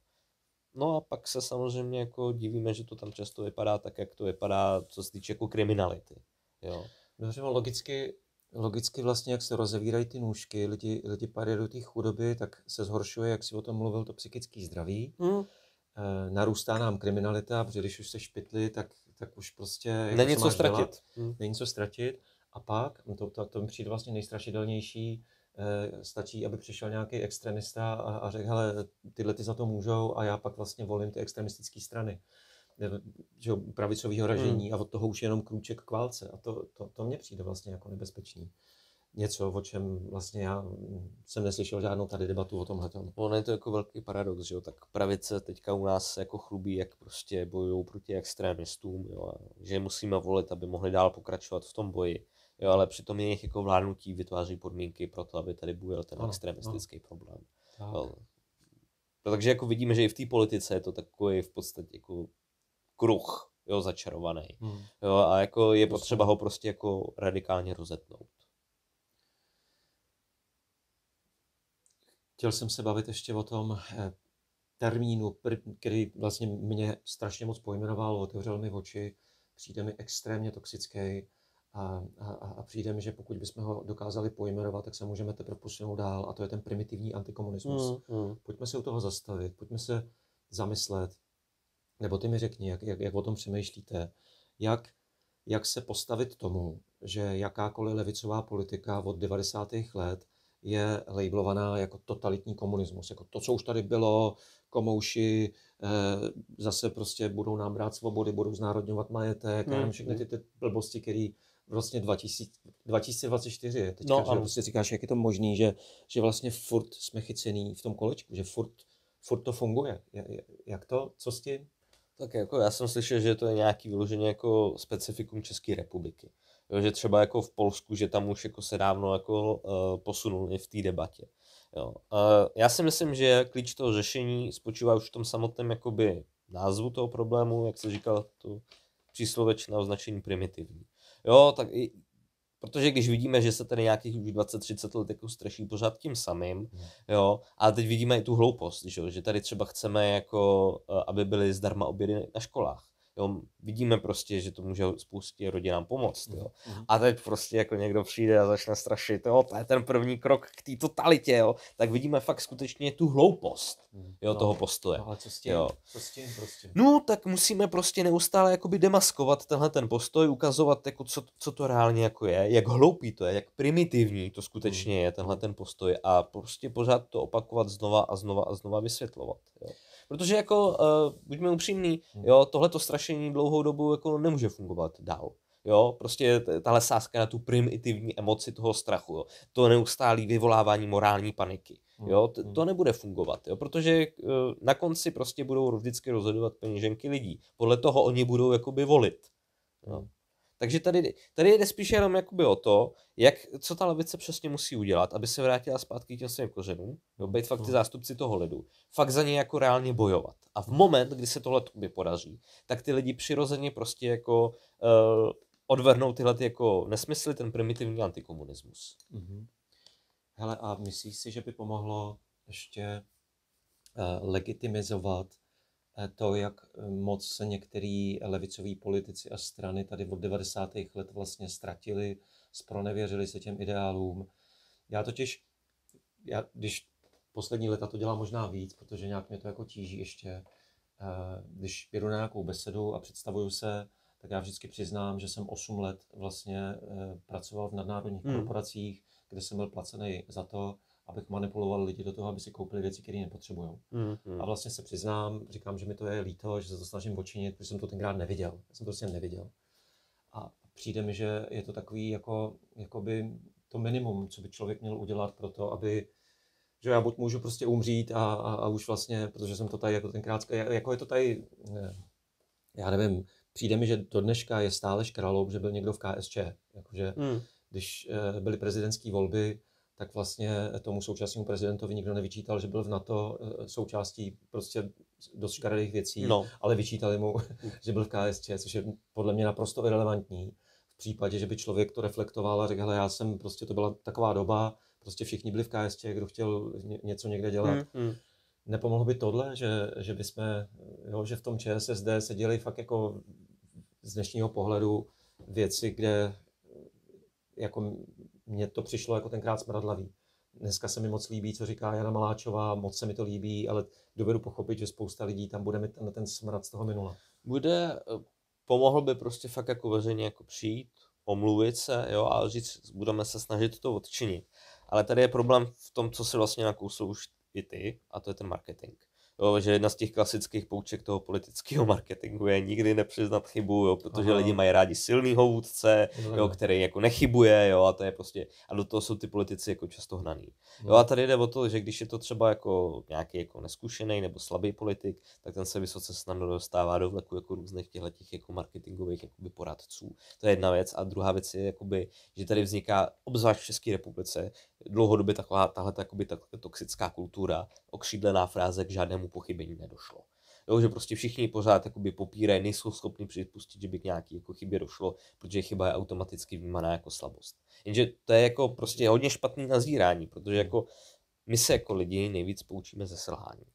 No a pak se samozřejmě jako divíme, že to tam často vypadá tak, jak to vypadá, co se týče jako kriminality. Jo. Dobře, no, logicky logicky vlastně, jak se rozevírají ty nůžky, lidi, lidi padají do té chudoby, tak se zhoršuje, jak si o tom mluvil, to psychické zdraví. Hmm. E, narůstá nám kriminalita, protože když už se špitli, tak, tak už prostě... Není co ztratit. Hmm. Není co ztratit. A pak, no to, to, to mi přijde vlastně nejstrašidelnější, e, stačí, aby přišel nějaký extremista a, a řekl, hele, tyhle ty za to můžou a já pak vlastně volím ty extremistické strany že, pravicového ražení hmm. a od toho už jenom krůček k válce. A to, to, to mně přijde vlastně jako nebezpečný. Něco, o čem vlastně já jsem neslyšel žádnou tady debatu o tomhle. Ono je to jako velký paradox, že jo, tak pravice teďka u nás jako chlubí, jak prostě bojují proti extrémistům, jo, a že musíme volit, aby mohli dál pokračovat v tom boji. Jo, ale přitom jejich jako vládnutí vytváří podmínky pro to, aby tady byl ten ano, extremistický ano. problém. Tak. No, takže jako vidíme, že i v té politice je to takový v podstatě jako kruh, jo, začarovaný. Hmm. Jo, a jako je potřeba ho prostě jako radikálně rozetnout. Chtěl jsem se bavit ještě o tom eh, termínu, který vlastně mě strašně moc pojmenoval, otevřel mi oči, přijde mi extrémně toxický a, a, a přijde mi, že pokud bychom ho dokázali pojmenovat, tak se můžeme teprve posunout dál a to je ten primitivní antikomunismus. Mm, mm. Pojďme se u toho zastavit, pojďme se zamyslet, nebo ty mi řekni, jak, jak, jak o tom přemýšlíte, jak, jak se postavit tomu, že jakákoliv levicová politika od 90. let je labelovaná jako totalitní komunismus. Jako to, co už tady bylo, komouši, e, zase prostě budou nám brát svobody, budou znárodňovat majetek, hmm. všechny mhm. ty, ty blbosti, které vlastně 2000, 2024 je teďka, no, že prostě říkáš, jak je to možný, že, že vlastně furt jsme chycený v tom kolečku, že furt, furt to funguje. Jak to? Co s tím? Tak jako já jsem slyšel, že to je nějaký vyloženě jako specifikum České republiky. Jo, že třeba jako v Polsku, že tam už jako se dávno jako uh, eh, posunuli v té debatě. Jo. Uh, já si myslím, že klíč toho řešení spočívá už v tom samotném jakoby názvu toho problému, jak se říkal to příslovečné označení primitivní. Jo, tak Protože když vidíme, že se tady nějakých už 20-30 let jako straší pořád tím samým, mhm. jo, ale teď vidíme i tu hloupost, že, že tady třeba chceme, jako, eh, aby byly zdarma obědy na školách. Jo, vidíme prostě, že to může spoustě rodinám pomoct. Jo. Mhm. A teď prostě jako někdo přijde a začne strašit, jo, to je ten první krok k té totalitě, jo, tak vidíme fakt skutečně tu hloupost mhm. jo, no, toho postoje. No, ale co s tím? Jo. Co s tím prostě? No, tak musíme prostě neustále jakoby demaskovat tenhle ten postoj, ukazovat, jako co, co to reálně jako je, jak hloupý to je, jak primitivní to skutečně mhm. je tenhle ten postoj a prostě pořád to opakovat znova a znova a znova vysvětlovat. Jo. Protože jako, uh, buďme upřímní, hmm. jo, tohleto strašení dlouhou dobu jako nemůže fungovat dál. Jo, prostě tahle sázka na tu primitivní emoci toho strachu, jo. to neustálý vyvolávání morální paniky. Hmm. Jo, to, hmm. to nebude fungovat, jo, protože eh, na konci prostě budou vždycky rozhodovat peněženky lidí. Podle toho oni budou jakoby volit. Jo. Takže tady, tady jde spíš jenom jakoby o to, jak, co ta levice přesně musí udělat, aby se vrátila zpátky k těm svým kořenům, jo, být fakt ty hmm. zástupci toho lidu, fakt za ně jako reálně bojovat. A v moment, kdy se tohle by podaří, tak ty lidi přirozeně prostě jako uh, odvrhnou tyhle ty jako nesmysly, ten primitivní antikomunismus. Mm-hmm. Hele, a myslíš si, že by pomohlo ještě uh, legitimizovat to, jak eh, moc se některý levicoví politici a strany tady od 90. let vlastně ztratili, spronevěřili se těm ideálům. Já totiž, já, když poslední leta to dělám možná víc, protože nějak mě to jako tíží ještě, eh, když jedu na nějakou besedu a představuju se, tak já vždycky přiznám, že jsem 8 let vlastně eh, pracoval v nadnárodních hmm. korporacích, kde jsem byl placený za to, abych manipuloval lidi do toho, aby si koupili věci, které nepotřebují. Mm-hmm. A vlastně se přiznám, říkám, že mi to je líto, že se to snažím očinit, protože jsem to tenkrát neviděl. Já jsem to prostě neviděl. A přijde mi, že je to takový jako, jakoby to minimum, co by člověk měl udělat pro to, aby že já buď můžu prostě umřít a, a, a už vlastně, protože jsem to tady jako tenkrát, jako je to tady, já nevím, přijde mi, že do dneška je stále škralou, že byl někdo v KSČ, jakože mm. když eh, byly prezidentské volby, tak vlastně tomu současnému prezidentovi nikdo nevyčítal, že byl v NATO eh, součástí prostě dost škaredých věcí, no. ale vyčítali mu, že byl v KSČ, což je podle mě naprosto irrelevantní. V případě, že by člověk to reflektoval a řekl, hele, já jsem prostě, to byla taková doba, prostě všichni byli v KSČ, kdo chtěl něco někde dělat. Mm, mm. Nepomohlo by tohle, že, že by jsme, jo, že v tom ČSSD se děli fakt jako z dnešního pohledu věci, kde jako mně to přišlo jako tenkrát smradlavý. Dneska se mi moc líbí, co říká Jana Maláčová, moc se mi to líbí, ale dovedu pochopit, že spousta lidí tam bude mít ten, ten smrad z toho minula. Bude, pomohl by prostě fakt jako veřejně jako přijít, omluvit se, jo, a říct, budeme se snažit to odčinit. Ale tady je problém v tom, co si vlastně nakousil už i ty, a to je ten marketing jo, že jedna z těch klasických pouček toho politického marketingu je nikdy nepřiznat chybu, jo, protože Aha. lidi mají rádi silného vůdce, jo, který jako nechybuje jo, a to je prostě, a do toho jsou ty politici jako často hnaný. Jo, mhm. a tady jde o to, že když je to třeba jako nějaký jako neskušený nebo slabý politik, tak ten se vysoce snadno dostává do vleku jako různých těch jako marketingových jakoby poradců. To je jedna věc. A druhá věc je, jakoby, že tady vzniká, obzvlášť v České republice, dlouhodobě taková, tahle toxická kultura, okřídlená fráze k žádnému pochybení nedošlo. Jo, že prostě všichni pořád jakoby popírají, nejsou schopni připustit, že by k nějaký jako chybě došlo, protože chyba je automaticky vnímaná jako slabost. Jenže to je jako prostě hodně špatný nazírání, protože jako my se jako lidi nejvíc poučíme ze selhání.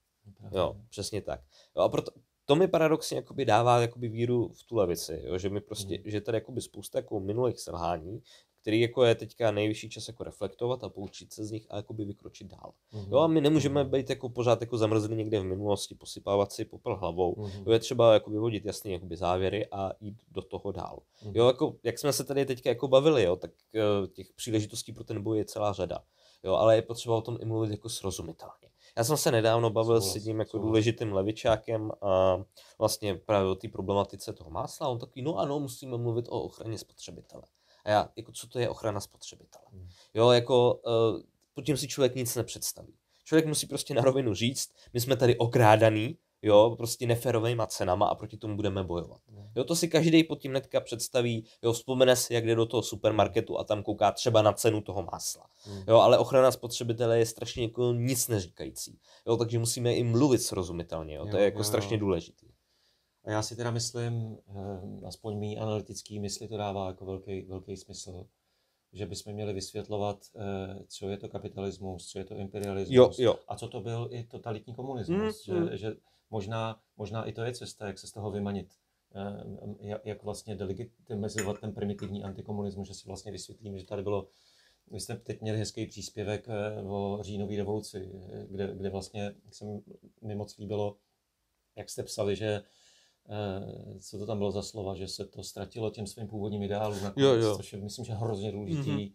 Jo, přesně tak. Jo, a proto, to mi paradoxně jakoby dává jakoby víru v tu levici, jo? že mi prostě, mm. že tady jakoby spousta jako minulých selhání který jako je teďka nejvyšší čas jako reflektovat a poučit se z nich a jakoby vykročit dál. Mm-hmm. Jo a my nemůžeme mhm. být jako pořád jako zamrzlí někde v minulosti, posypávat si popel hlavou. Mm-hmm. Jo, je třeba jako vyvodit jasný jakoby závěry a jít do toho dál. Mm-hmm. Jo, jako, jak jsme se tady teďka jako bavili, jo, tak eh, těch příležitostí pro ten boj je celá řada. Jo, ale je potřeba o tom i mluvit jako srozumitelně. Já jsem se nedávno bavil s jedním jako důležitým levičákem a vlastně právě o té problematice toho másla. On takový, no ano, musíme mluvit o ochraně spotřebitele já, jako co to je ochrana spotřebitele? Hmm. Jo, jako uh, pod tím si člověk nic nepředstaví. Člověk musí prostě na rovinu říct, my jsme tady okrádaný, jo, prostě neferovejma cenama a proti tomu budeme bojovat. Hmm. Jo, to si každý pod tím netka představí, jo, vzpomene si, jak jde do toho supermarketu a tam kouká třeba na cenu toho másla. Hmm. Jo, ale ochrana spotřebitele je strašně jako nic neříkající. Jo, takže musíme i mluvit srozumitelně, jo, to je jako jo, strašně důležité. A já si teda myslím, eh, aspoň mý analytický mysli to dává jako velký, velký smysl, že bychom měli vysvětlovat, eh, co je to kapitalismus, co je to imperialismus jo, jo. a co to byl i totalitní komunismus. Mm, že, mm. že možná, možná i to je cesta, jak se z toho vymanit. Eh, jak vlastně delegitimizovat ten primitivní antikomunismus, že si vlastně vysvětlíme, že tady bylo vy jste teď měli hezký příspěvek o říjnové revoluci, kde, kde vlastně se mi moc líbilo, jak jste psali, že Eh, co to tam bylo za slova, že se to ztratilo těm svým původním ideálům, nakonec, jo, jo. což je, myslím, že hrozně důležitý mm-hmm.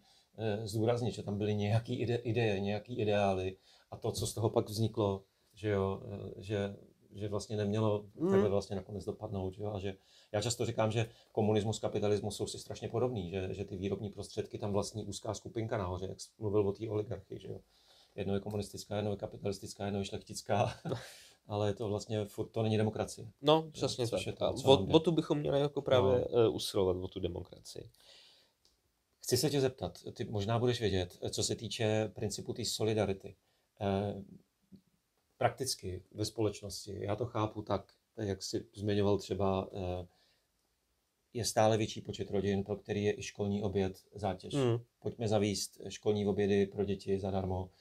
zdůraznit, že tam byly nějaké ide- ideje, nějaké ideály a to, co z toho pak vzniklo, že jo, eh, že, že vlastně nemělo mm. takhle vlastně nakonec dopadnout, jo, a že já často říkám, že komunismus, kapitalismus jsou si strašně podobný, že, že ty výrobní prostředky tam vlastní úzká skupinka nahoře, jak mluvil o té oligarchii, že jo. Jedno je komunistická, jedno je kapitalistická, jedno je šlechtická. ale je to vlastně furt to není demokracie. No, přesně tak. Je to, o, o tu bychom měli jako právě no. Eh, usilovat, o tu demokracii. Chci se tě zeptat, ty možná budeš vědět, eh, co se týče principu té tý solidarity. Eh, prakticky ve společnosti, já to chápu tak, eh, jak si zmiňoval třeba, eh, je stále větší počet rodin, pro který je i školní oběd zátěž. Mm. Pojďme zavíst školní obědy pro děti zadarmo. Eh,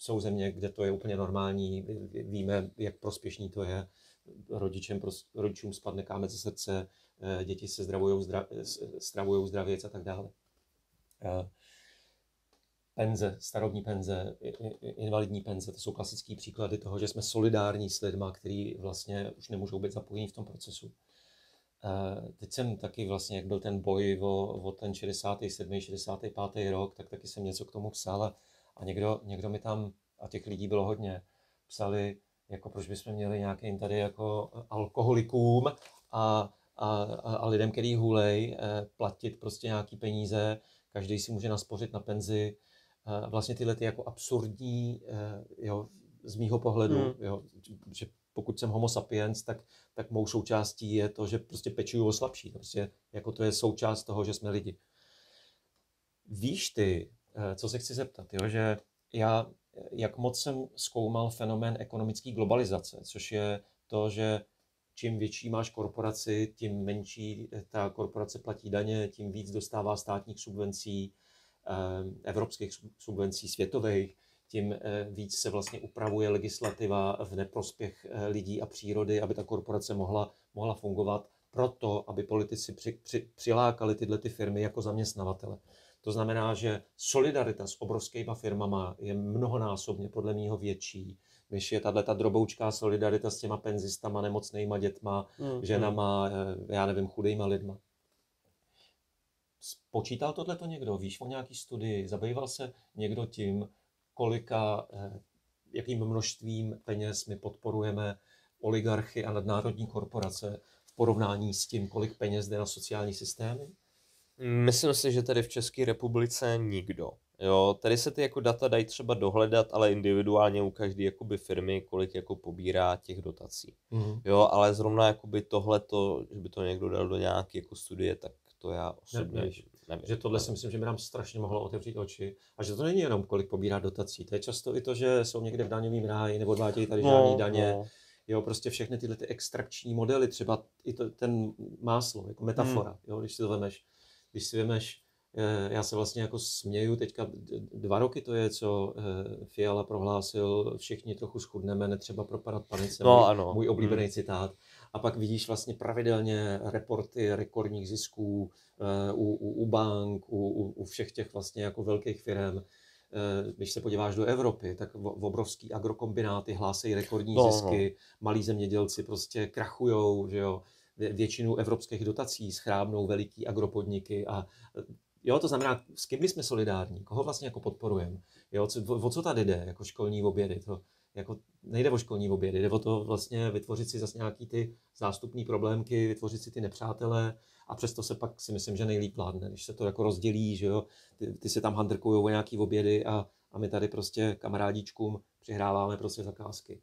jsou země, kde to je úplně normální, víme, jak prospěšný to je, rodičem, rodičům spadne kámec ze srdce, eh, děti se zdravujou, zdra, zdravěc a tak dále. Eh, penze, starobní penze, invalidní penze, to jsou klasické příklady toho, že jsme solidární s lidmi, kteří vlastně už nemůžou být zapojeni v tom procesu. Eh, teď jsem taky vlastně, jak byl ten boj o, o ten 67. 65. rok, tak taky jsem něco k tomu psal a a někdo, někdo mi tam, a těch lidí bylo hodně, psali, jako proč bychom měli nějakým tady jako eh, alkoholikům a, a, a lidem, který hulej, eh, platit prostě nějaký peníze, každý si může naspořit na penzi. Eh, vlastně tyhle ty jako absurdní, jo, z mýho pohledu, mm. jo, že pokud jsem homo sapiens, tak, tak mou součástí je to, že prostě pečuju o slabší. Prostě jako to je součást toho, že jsme lidi. Víš ty, Eh, co se chci zeptat, jo, že já, jak moc jsem zkoumal fenomén ekonomické globalizace, což je to, že čím větší máš korporaci, tím menší eh, ta korporace platí daně, tím víc dostává státních subvencí, eh, evropských subvencí, světových, tím víc se vlastně upravuje legislativa v neprospěch lidí a přírody, aby ta korporace mohla, mohla fungovat proto, aby politici při, při, přilákali tyhle ty firmy jako zaměstnavatele. To znamená, že solidarita s obrovskýma firmama je mnohonásobně podle mého větší, než je tahle ta droboučká solidarita s těma penzistama, nemocnýma dětma, mm, ženama, eh, já nevím, chudejma lidma. Počítal tohle to někdo? Víš o nějaký studii? Zabýval se někdo tím, kolika, eh, jakým množstvím peněz my podporujeme oligarchy a nadnárodní korporace v porovnání s tím, kolik peněz jde na sociální systémy? Myslím si, že tady v České republice nikdo. Jo, tady se ty jako data dají třeba dohledat, ale individuálně u každé jakoby firmy, kolik jako pobírá těch dotací. Mm. Jo, ale zrovna jakoby tohleto, že by to někdo dal do nějaké jako studie, tak to já osobně ne, ne, nevím. Že tohle si myslím, že by nám strašně mohlo otevřít oči a že to není jenom kolik pobírá dotací, to je často i to, že jsou někde v daňovým ráji, nebo odvádějí tady no, daně. No. Jo, prostě všechny tyhle ty extrakční modely, třeba i to, ten máslo, jako metafora, mm. jo, když si to vemeš když si vemeš, eh, já se vlastně jako směju, teďka dva roky to je, co eh, Fiala prohlásil, všichni trochu schudneme, netřeba propadat panice, no, můj, ano. můj oblíbený hmm. citát. A pak vidíš vlastně pravidelně reporty rekordních zisků eh, u, u, u bank, u, u všech těch vlastně jako velkých firm když se podíváš do Evropy, tak v obrovský agrokombináty hlásejí rekordní no, no. zisky, no. malí zemědělci prostě krachujou, že jo většinu evropských dotací schrábnou veliký agropodniky a e, Jo, to znamená, s kým jsme solidární, koho vlastně jako podporujeme, jo, co, o, o co tady jde, jako školní obědy, to jako nejde o školní obědy, jde o to vlastně vytvořit si zase nějaký ty zástupní problémky, vytvořit si ty nepřátelé a přesto se pak si myslím, že nejlíp vládne, když se to jako rozdělí, že jo, ty, ty se tam handrkují o nějaký obědy a, a my tady prostě kamarádičkům přihráváme prostě zakázky.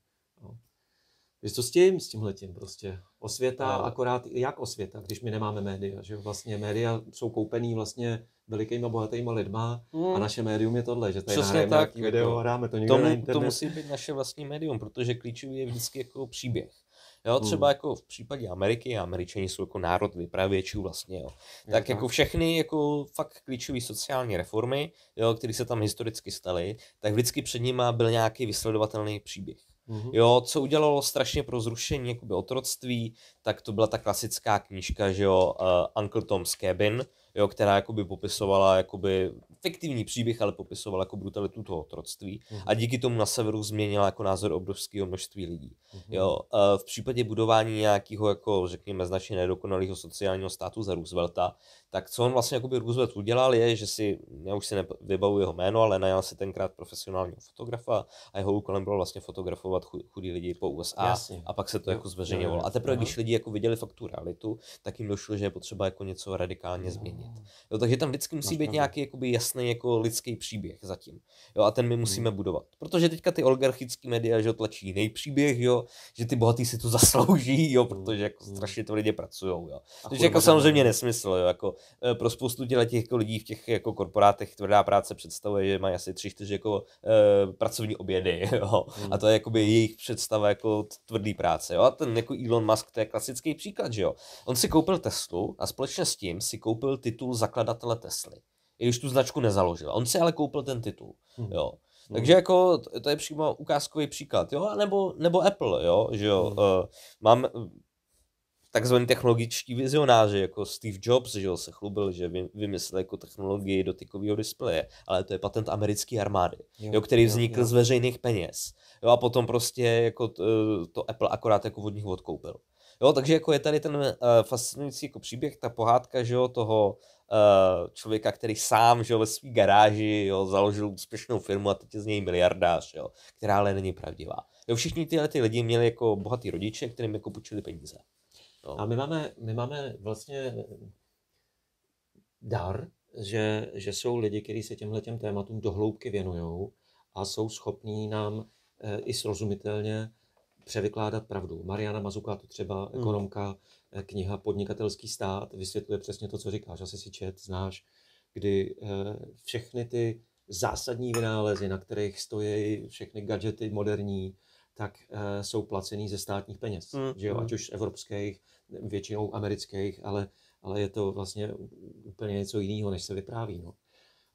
Víš, co s tím, s tím letím prostě? Osvěta, no. akorát jak osvěta, když my nemáme média, že vlastně média jsou koupený vlastně velikýma bohatýma lidma hmm. a naše médium je tohle, že tady Přesně tak, video, to, jako hráme to někde tomu, na internet. To musí být naše vlastní médium, protože klíčový je vždycky jako příběh. Jo, hmm. třeba hmm. jako v případě Ameriky, Američani jsou jako národ vypravěčů vlastně, jo. Tak jako všechny jako fakt klíčové sociální reformy, které se tam historicky staly, tak vždycky před nimi byl nějaký vysledovatelný příběh. Mm-hmm. Jo, co udělalo strašně pro zrušení jakoby otroctví, tak to byla ta klasická knížka, že jo, uh, Uncle Tom's Cabin, jo, která jakoby popisovala jakoby fiktivní příběh, ale popisovala jako brutalitu toho otroctví mm-hmm. a díky tomu na severu změnila jako názor obrovského množství lidí. Mm-hmm. Jo, eh, v případě budování nějakého jako řekněme značně nedokonalého sociálního státu za Roosevelta, tak co on vlastně jakoby Roosevelt udělal je, že si, já už si nevybavuji jeho jméno, ale najal si tenkrát profesionálního fotografa a jeho úkolem bylo vlastně fotografovat chudí lidi po USA Jasně. a pak se to jo, jako zveřejňovalo. A teprve, jo. když lidi jako viděli fakt tu realitu, tak jim došlo, že je potřeba jako něco radikálně změnit. Mm. Jo, takže tam vždycky musí no, být nějaký jakoby jasný jako lidský příběh zatím. Jo, a ten my mm. musíme hmm. budovat. Protože teďka ty oligarchické média že tlačí jiný příběh, jo, že ty bohatí si to zaslouží, jo, mm. protože jako strašně to lidi pracují. Jo. Což jako samozřejmě nesmysl, jo, jako Eh, pro spoustu těch jako lidí v těch jako korporátech tvrdá práce představuje, že mají asi tři, čtyři jako e, pracovní obědy. Jo. Mm. A to je jakoby jejich představa jako tvrdý práce. Jo. A ten jako Elon Musk, to je klasický příklad, že jo. On si koupil Teslu a společně s tím si koupil titul zakladatele Tesly. I když tu značku nezaložil. On si ale koupil ten titul. Mm. Jo. Hmm. Takže jako to je přímo ukázkový příklad, jo, nebo, nebo Apple, jo, že jo, hmm. uh, mám, takzvaný technologičtí vizionáři, jako Steve Jobs, že se chlubil, že vymyslel jako technologii dotykového displeje, ale to je patent americké armády, jo, jo, který vznikl jo, jo. z veřejných peněz. Jo, a potom prostě jako to, e, to Apple akorát jako od nich odkoupil. Jo, takže jako je tady ten uh, fascinující jako příběh, ta pohádka, že jo, toho uh, člověka, který sám, že jo, ve své garáži, jo, založil úspěšnou firmu a teď je z něj miliardář, jo, která ale není pravdivá. Jo, všichni tyhle ty lidi měli jako bohatý rodiče, kterým jako půjčili peníze. No. A my máme, my máme vlastně dar, že, že jsou lidi, kteří se těmhle těm tématům dohloubky věnují a jsou schopní nám e, i srozumitelně převykládat pravdu. Mariana Mazuka, to třeba hmm. ekonomka, mm. kniha Podnikatelský stát, vysvětluje přesně to, co říkáš, asi si čet, znáš, kdy e, všechny ty zásadní vynálezy, na kterých stojí všechny gadgety moderní, tak e, jsou placený ze státních peněz, mm. že jo, mm. ať už evropských, většinou amerických, ale, ale je to vlastně úplně něco jiného, než se vypráví. No.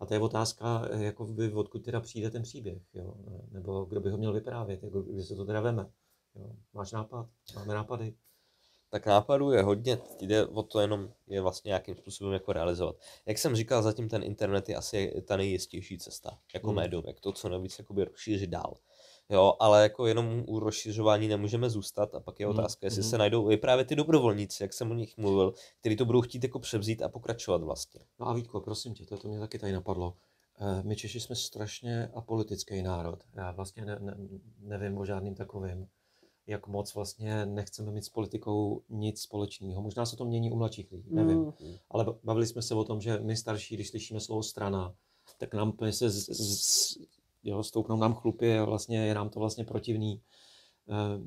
A to je otázka, eh, jako by, odkud teda přijde ten příběh, jo? nebo kdo by ho měl vyprávět, jako, kde se to teda veme. Jo? Máš nápad? Máme nápady? Tak nápadů je hodně, jde o to jenom je vlastně nějakým způsobem jako realizovat. Jak jsem říkal, zatím ten internet je asi ta nejistější cesta, jako hmm. médium, jak to co nejvíc jakoby rozšířit dál. Jo, ale jako jenom u rozšiřování nemůžeme zůstat a pak je mhm, otázka, jestli mm-hmm. se najdou i právě ty dobrovolníci, jak jsem o nich mluvil, kteří to budou chtít jako převzít a pokračovat vlastně. No a Vítko, prosím tě, to, to mě taky tady napadlo. Eh, my Češi jsme strašně apolitický národ. Já vlastně ne, ne, nevím o žádným takovým, jak moc vlastně nechceme mít s politikou nic společného. Možná se to mění u mladších lidí, nevím. Mm. Ale bavili jsme se o tom, že my starší, když slyšíme slovo strana, tak nám se z, z, z, jo, stoupnou nám chlupy a vlastně je nám to vlastně protivný. Eh,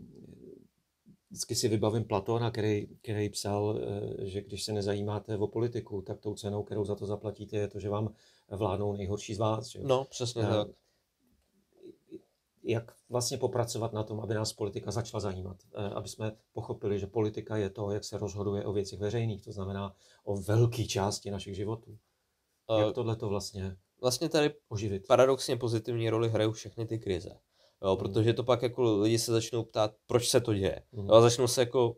vždycky si vybavím Platona, který, který psal, eh, že když se nezajímáte o politiku, tak tou cenou, kterou za to zaplatíte, je to, že vám vládnou nejhorší z vás. Že? No, přesně a, eh, tak. Jak vlastně popracovat na tom, aby nás politika začala zajímat, aby jsme pochopili, že politika je to, jak se rozhoduje o věcech veřejných, to znamená o velké části našich životů. Jak tohle to vlastně vlastně tady oživit. Paradoxně pozitivní roli hrají všechny ty krize. Jo, hmm. protože to pak jako lidi se začnou ptát, proč se to děje. Hmm. Jo, a začnou se jako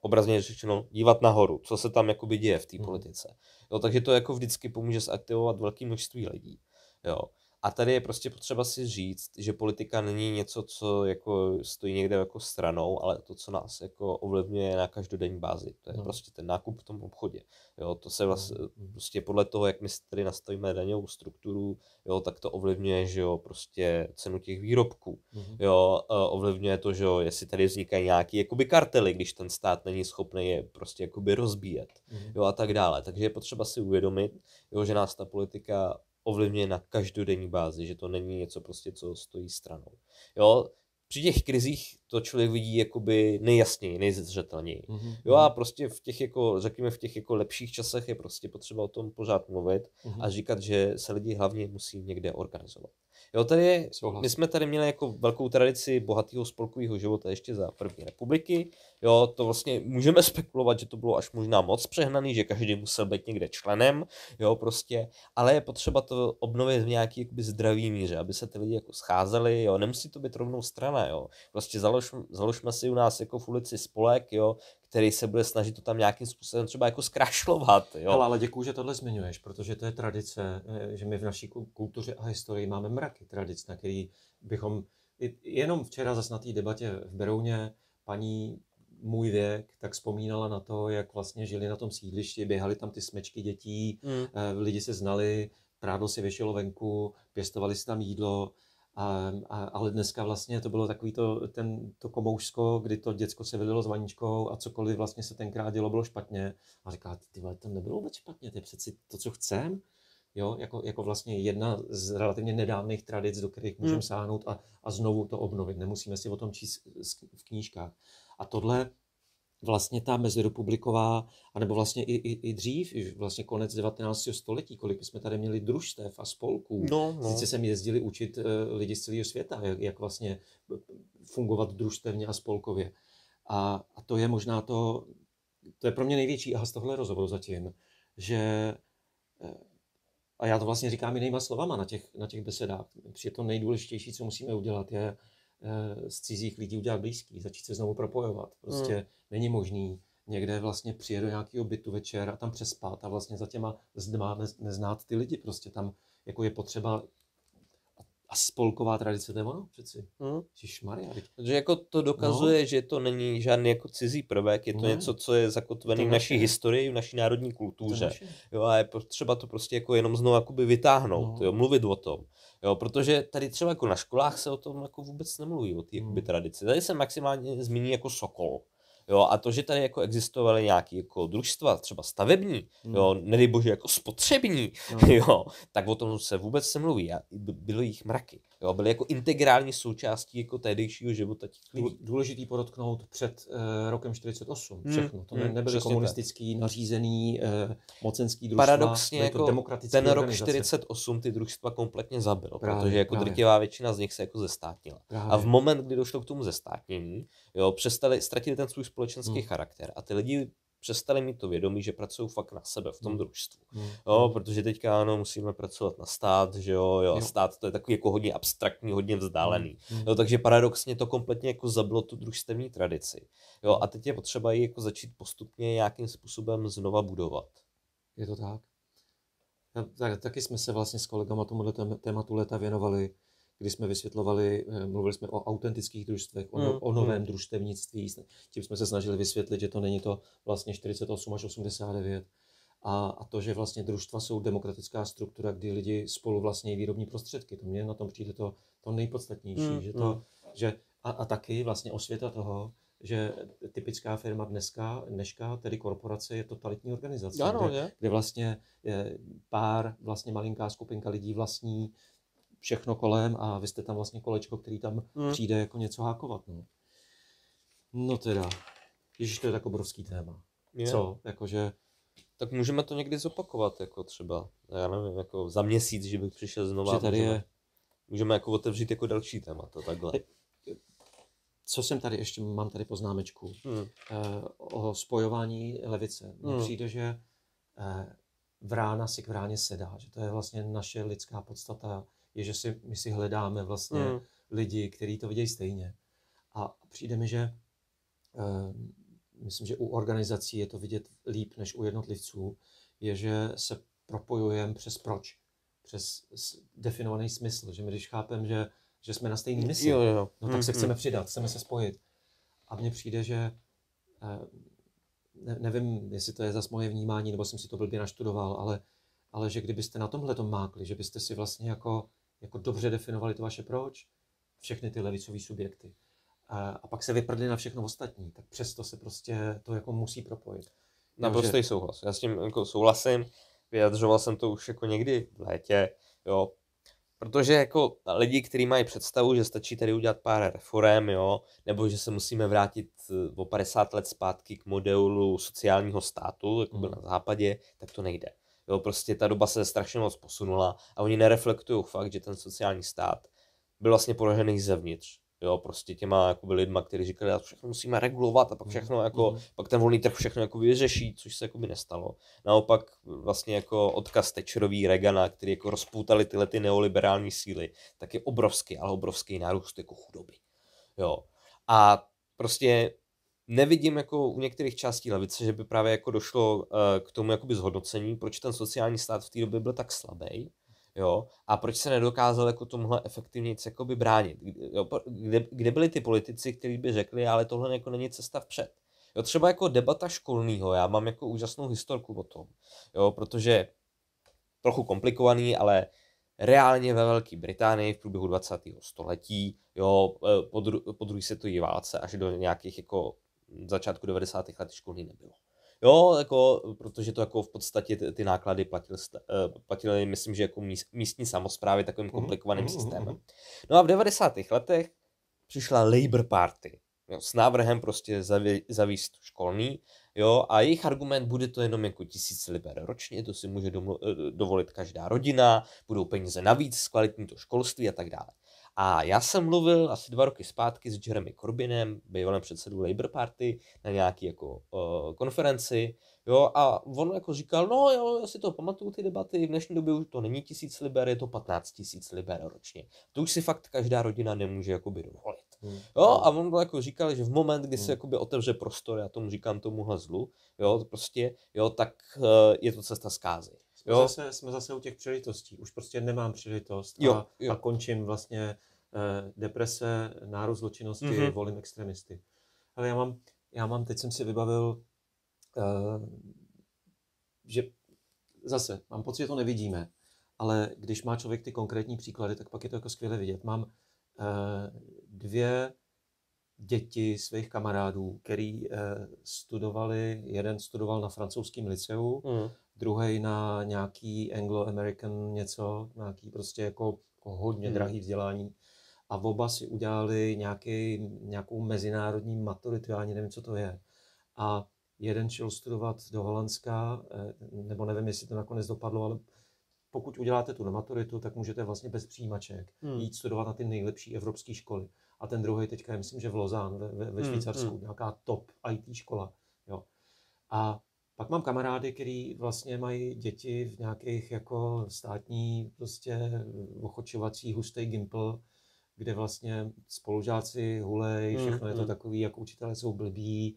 obrazně řečeno dívat nahoru, co se tam jakoby děje v té hmm. politice. Jo, takže to jako vždycky pomůže zaktivovat velké množství lidí. Jo. A tady je prostě potřeba si říct, že politika není něco, co jako stojí někde jako stranou, ale to, co nás jako ovlivňuje na každodenní bázi. To je hmm. prostě ten nákup v tom obchodě. Jo, to se vlastně prostě podle toho, jak my tady nastavíme daňovou strukturu, jo, tak to ovlivňuje, že jo, prostě cenu těch výrobků. hmm Jo, ovlivňuje to, že jo, jestli tady vznikají nějaký jakoby kartely, když ten stát není schopný je prostě jakoby rozbíjet. hmm Jo, a tak dále. Takže je potřeba si uvědomit, jo, že nás ta politika ovlivňuje na každodenní bázi, že to není něco prostě, co stojí stranou. Jo, při těch krizích to člověk vidí jakoby nejjasněji, nejzřetelněji. Mm-hmm. Jo a mhm. prostě v těch jako, řekněme, v těch jako lepších časech je prostě potřeba o tom pořád mluvit mm-hmm. a říkat, že se lidi hlavně musí někde organizovat. Jo, tady, my jsme tady měli jako velkou tradici bohatého spolkového života ještě za první republiky. Jo, to vlastně můžeme spekulovat, že to bylo až možná moc přehnaný, že každý musel být někde členem, jo, prostě, ale je potřeba to obnovit v nějaký jakoby, zdravý míře, aby se ty lidi jako scházeli, jo, nemusí to být rovnou strana, jo, prostě založ, založme si u nás jako v ulici spolek, jo, který se bude snažit to tam nějakým způsobem třeba jako zkrašlovat. Jo. Hele, ale děkuji, že tohle zmiňuješ, protože to je tradice, eh, že my v naší kultuře a historii máme mraky tradic, na který bychom jenom včera zase na té debatě v Berouně paní můj věk, tak vzpomínala na to, jak vlastně žili na tom sídlišti, běhali tam ty smečky dětí, mm. lidi se znali, prádlo si vyšelo venku, pěstovali si tam jídlo, a, a, ale dneska vlastně to bylo takový to, ten, to komoušsko, kdy to děcko se vylilo s vaničkou a cokoliv vlastně se tenkrát dělo, bylo špatně. A říká, ty vole, to nebylo vůbec špatně, to je přeci to, co chcem. Jo, jako, jako vlastně jedna z relativně nedávných tradic, do kterých můžeme hmm. sáhnout a, a znovu to obnovit. Nemusíme si o tom číst v knížkách. A tohle vlastně ta mezirepubliková, anebo vlastně i, i, i dřív, i vlastně konec 19. století, kolik jsme tady měli družstev a spolků. No, no. Sice sem jezdili učit uh, lidi z celého světa, jak, jak vlastně eh, fungovat družstevně a spolkově. A, a to je možná to, to je pro mě největší aha z tohle rozhovoru zatím, že eh, a já to vlastně říkám jinýma slovama na těch, na těch besedách. protože to nejdůležitější, co musíme udělat, je Eh, z cizích lidí udělat blízký, začít se znovu propojovat. Prostě hmm. není možný někde vlastně přijet do nějakého bytu večer a tam přespat a vlastně za těma zdma neznát ty lidi. Prostě tam jako je potřeba a spolková tradice, to je ono přeci. Hmm. Maria. Takže jako to no. dokazuje, no. že to není žádný jako cizí prvek, je to ne. No. něco, co je zakotvené v naší historii, v naší národní kultuře. Jo, a je potřeba to prostě jako jenom znovu jakoby vytáhnout, no. jo, mluvit o tom. Jo, protože tady třeba jako na školách se o tom jako vůbec nemluví, o té hmm. tradici. Tady se maximálně zmíní jako Sokol. Jo, a to, že tady jako existovaly nějaké jako družstva, třeba stavební, hmm. jo, nedej bože jako spotřební, hmm. jo, tak o tom se vůbec se mluví a bylo jich mraky. Jo, byly jako integrální součástí jako tehdejšího života těch lidí. Důležitý podotknout před uh, rokem 48 hmm. všechno. To ne, hmm, nebyly Přesně komunistický, tak. nařízený, uh, mocenský družstva. Paradoxně jako ten rok 48 ty družstva kompletně zabilo, právě, protože jako právě. drtivá většina z nich se jako zestátnila. Právě. A v moment, kdy došlo k tomu zestátnění, jo, přestali, ztratili ten svůj společenský hmm. charakter a ty lidi přestali mít to vědomí, že pracují fakt na sebe v tom hmm. družstvu. Mm. Jo, protože teďka ano, musíme pracovat na stát, že jo, jo, jo. stát to je takový jako hodně abstraktní, hodně vzdálený. Mm. Jo, takže paradoxně to kompletně jako zabilo tu družstevní tradici. Jo, a teď je potřeba ji jako začít postupně nějakým způsobem znova budovat. Je to tak? tak taky jsme se vlastně s kolegama tomuto tématu leta věnovali kdy jsme vysvětlovali, eh, mluvili jsme o autentických družstvech, o, no, hmm, o novém no. družstevnictví. Tím jsme se snažili vysvětlit, že to není to vlastně 48 až 89. A, a to, že vlastně družstva jsou demokratická struktura, kdy lidi spolu vlastně výrobní prostředky. To mě na tom přijde to, to nejpodstatnější. Mm, že to, hmm. že, a, a taky vlastně osvěta toho, že typická firma dneska, dneška, tedy korporace, je totalitní organizace, ano, kde, kde vlastně je eh, pár, vlastně malinká skupinka lidí vlastní všechno kolem a vy jste tam vlastně kolečko, který tam hmm. přijde jako něco hákovat. No, no teda, Ježíš, to je tak obrovský téma. Je. Co? Jakože... Tak můžeme to někdy zopakovat, jako třeba, já nevím, jako za měsíc, že bych přišel znovu. tady můžeme, je... můžeme jako otevřít jako další téma, to takhle. Co jsem tady, ještě mám tady poznámečku hmm. eh, o spojování levice. Mně hmm. přijde, že eh, vrána si k vráně sedá, že to je vlastně naše lidská podstata, je, že si, my si hledáme vlastně mm. lidi, kteří to vidějí stejně. A přijde mi, že uh, myslím, že u organizací je to vidět líp než u jednotlivců, je, že se propojujeme přes proč, přes definovaný smysl, že my když chápeme, že, že jsme na stejný misi, jo, jo. no tak mm, se hmm, chceme hmm. přidat, chceme se spojit. A mně přijde, že eh, ne, nevím, jestli to je zase moje vnímání, nebo jsem si to blbě naštudoval, ale, ale že kdybyste na tomhle to mákli, že byste si vlastně jako jako dobře definovali to vaše proč, všechny ty levicové subjekty. A, a pak se vyprdli na všechno ostatní, tak přesto se prostě to jako musí propojit. Naprostý že... souhlas. Já s tím jako souhlasím, vyjadřoval jsem to už jako někdy v létě, jo, Protože jako lidi, kteří mají představu, že stačí tady udělat pár reform, jo, nebo že se musíme vrátit eh, o 50 let zpátky k modelu sociálního státu, jako byl mm. na západě, tak to nejde. Jo, prostě ta doba se strašně moc posunula a oni nereflektují fakt, že ten sociální stát byl vlastně poražený zevnitř. Jo, prostě těma jakoby, lidma, kteří říkali, že všechno musíme regulovat a pak mhm, všechno jako, mm. pak ten volný trh všechno jako vyřeší, což se jakoby nestalo. Naopak vlastně jako odkaz Tečerový Regana, který jako rozpoutali tyhle ty neoliberální síly, tak je obrovský, ale obrovský nárůst jako chudoby. Jo. A prostě nevidím jako u některých částí levice, že by právě jako došlo eh, k tomu jakoby zhodnocení, proč ten sociální stát v té době byl tak slabý, jo, a proč se nedokázal jako tomuhle efektivně jakoby bránit. Jo, kde, kde, byli ty politici, kteří by řekli, ale tohle jako není cesta vpřed. Jo, třeba jako debata školního, já mám jako úžasnou historku o tom, jo, protože trochu komplikovaný, ale reálně ve Velké Británii v průběhu 20. století, jo, eh, po, dru- po druhé světové válce až do nějakých jako začátku 90. let školní nebylo. Jo, jako, protože to jako v podstatě ty, ty náklady platil, eh, platili, myslím, že jako míst, místní samozprávy takovým mhm, komplikovaným mhm, systémem. Mhm. No a v 90. letech přišla Labour Party jo, s návrhem prostě zaví, zavíst školní, jo, a jejich argument bude to jenom jako tisíc liber ročně, to si může domlu, eh, dovolit každá rodina, budou peníze navíc, zkvalitní to školství a tak dále. A já jsem mluvil asi dva roky zpátky s Jeremy Corbynem, bývalým předsedou Labour Party, na nějaký jako uh, konferenci, jo, a on jako říkal, no jo, já si to pamatuju, ty debaty, v dnešní době už to není tisíc liber, je to 15 tisíc liber ročně. To už si fakt každá rodina nemůže jakoby dovolit. Hmm. Jo, a on jako říkal, že v moment, kdy hmm. se jakoby otevře prostor, já tomu říkám tomuhle zlu, jo, prostě, jo, tak uh, je to cesta zkázy. Jsme, jo. Zase, jsme zase u těch příležitostí. Už prostě nemám příležitost a, a končím vlastně eh, deprese, nárůst zločinnosti, mm-hmm. volím extremisty. Ale já mám, já mám, teď jsem si vybavil, eh, že zase, mám pocit, že to nevidíme, ale když má člověk ty konkrétní příklady, tak pak je to jako skvěle vidět. Mám eh, dvě děti svých kamarádů, který eh, studovali, jeden studoval na francouzském liceu, mm druhý na nějaký Anglo-American něco, nějaký prostě jako, jako, hodně hmm. drahý vzdělání. A oba si udělali nějaký, nějakou mezinárodní maturitu, já ani nevím, co to je. A jeden šel studovat do Holandska, eh, nebo nevím, jestli to nakonec dopadlo, ale pokud uděláte tu maturitu, tak můžete vlastně bez přijímaček hmm. jít studovat na ty nejlepší evropské školy. A ten druhý teďka je, myslím, že v Lozán, ve, ve, ve hmm, Švýcarsku, hmm. nějaká top IT škola. Jo. A pak mám kamarády, kteří vlastně mají děti v nějakých jako státní prostě ochočovací hustý gimpl, kde vlastně spolužáci hulej, hmm, všechno je to hmm. takový, jako učitelé jsou blbí,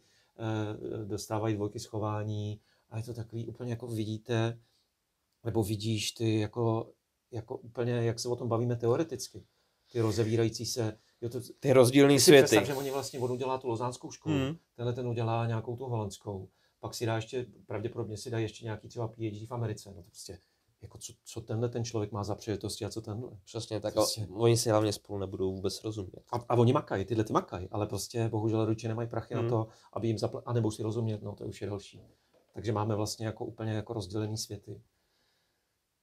eh, dostávají dvojky schování a je to takový úplně jako vidíte, nebo vidíš ty jako, jako úplně, jak se o tom bavíme teoreticky, ty rozevírající se, jo, to, ty rozdílné světy. Představ, že oni vlastně, on udělá tu lozánskou školu, mm. tenhle ten udělá nějakou tu holandskou pak si dá ještě, pravděpodobně si dá ještě nějaký třeba PhD v Americe. No to prostě, jako co, co tenhle ten člověk má za přijetosti a co tenhle. Přesně tak, prostě. oni si hlavně spolu nebudou vůbec rozumět. A, a oni makají, tyhle ty makají, ale prostě bohužel rodiče nemají prachy hmm. na to, aby jim zapl- a nebo si rozumět, no to už je další. Takže máme vlastně jako úplně jako rozdělený světy.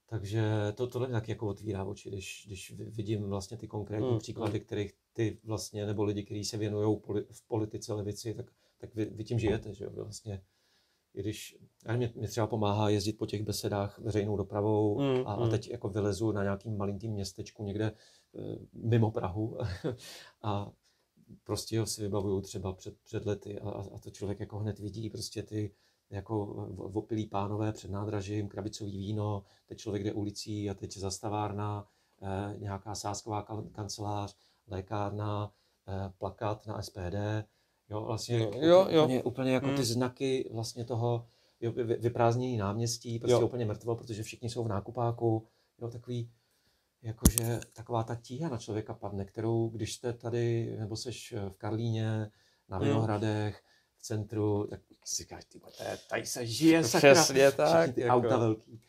Takže to, tohle tak jako otvírá oči, když, když vidím vlastně ty konkrétní hmm. příklady, hmm. kterých ty vlastně, nebo lidi, kteří se věnují poli- v politice levici, tak, tak vy, vy tím žijete, že jo, vlastně i když já mě, mě třeba pomáhá jezdit po těch besedách veřejnou dopravou mm, a, a mm. teď jako vylezu na nějakým malinkým městečku někde e, mimo Prahu a prostě ho si vybavuju třeba před, před lety a, a to člověk jako hned vidí prostě ty jako opilí pánové před nádražím, krabicový víno, teď člověk jde ulicí a teď zastavárna, e, nějaká sásková kancelář, lékárna, e, eh, plakát na SPD, Jo, vlastně jo, úplně, jo, Úplně, úplně jako hmm. ty mm. znaky vlastně toho jo, vyprázdnění náměstí, prostě jo. úplně mrtvo, protože všichni jsou v nákupáku. Jo, takový, jakože taková ta tíha na člověka padne, kterou když jste tady, nebo seš eh, v Karlíně, na mm. Vinohradech, v centru, tak si říkáš, ty tady se žije, sakra. Přesně tak. Ty jako. auta velký.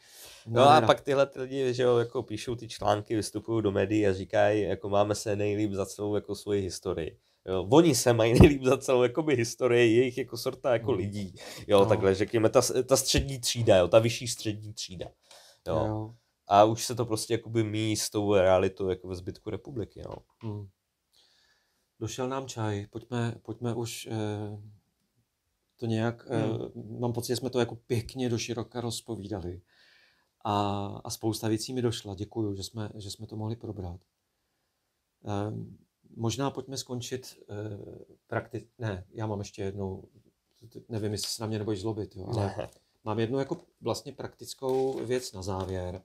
No, no a pak tyhle ty lidi, že jo, jako píšou ty články, vystupují do médií a říkají, jako máme se nejlíp za celou jako svoji historii. Jo, oni se mají nejlíp za celou jakoby, historii jejich jako sorta jako hmm. lidí. Jo, no. takhle řekněme, ta, ta střední třída, jo, ta vyšší střední třída. Jo. jo. A už se to prostě jakoby míjí s tou realitou jako ve zbytku republiky. Jo. No. Mm. Došel nám čaj, pojďme, pojďme už eh, to nějak, eh, hmm. mám pocit, že jsme to jako pěkně do široka rozpovídali. A, a spousta věcí mi došla, děkuju, že jsme, že jsme to mohli probrat. Eh, Možná pojďme skončit uh, eh, prakticky. Ne, já mám ještě jednou, nevím, jestli se na mě nebojíš zlobit, jo, ale ne. mám jednu jako vlastně praktickou věc na závěr,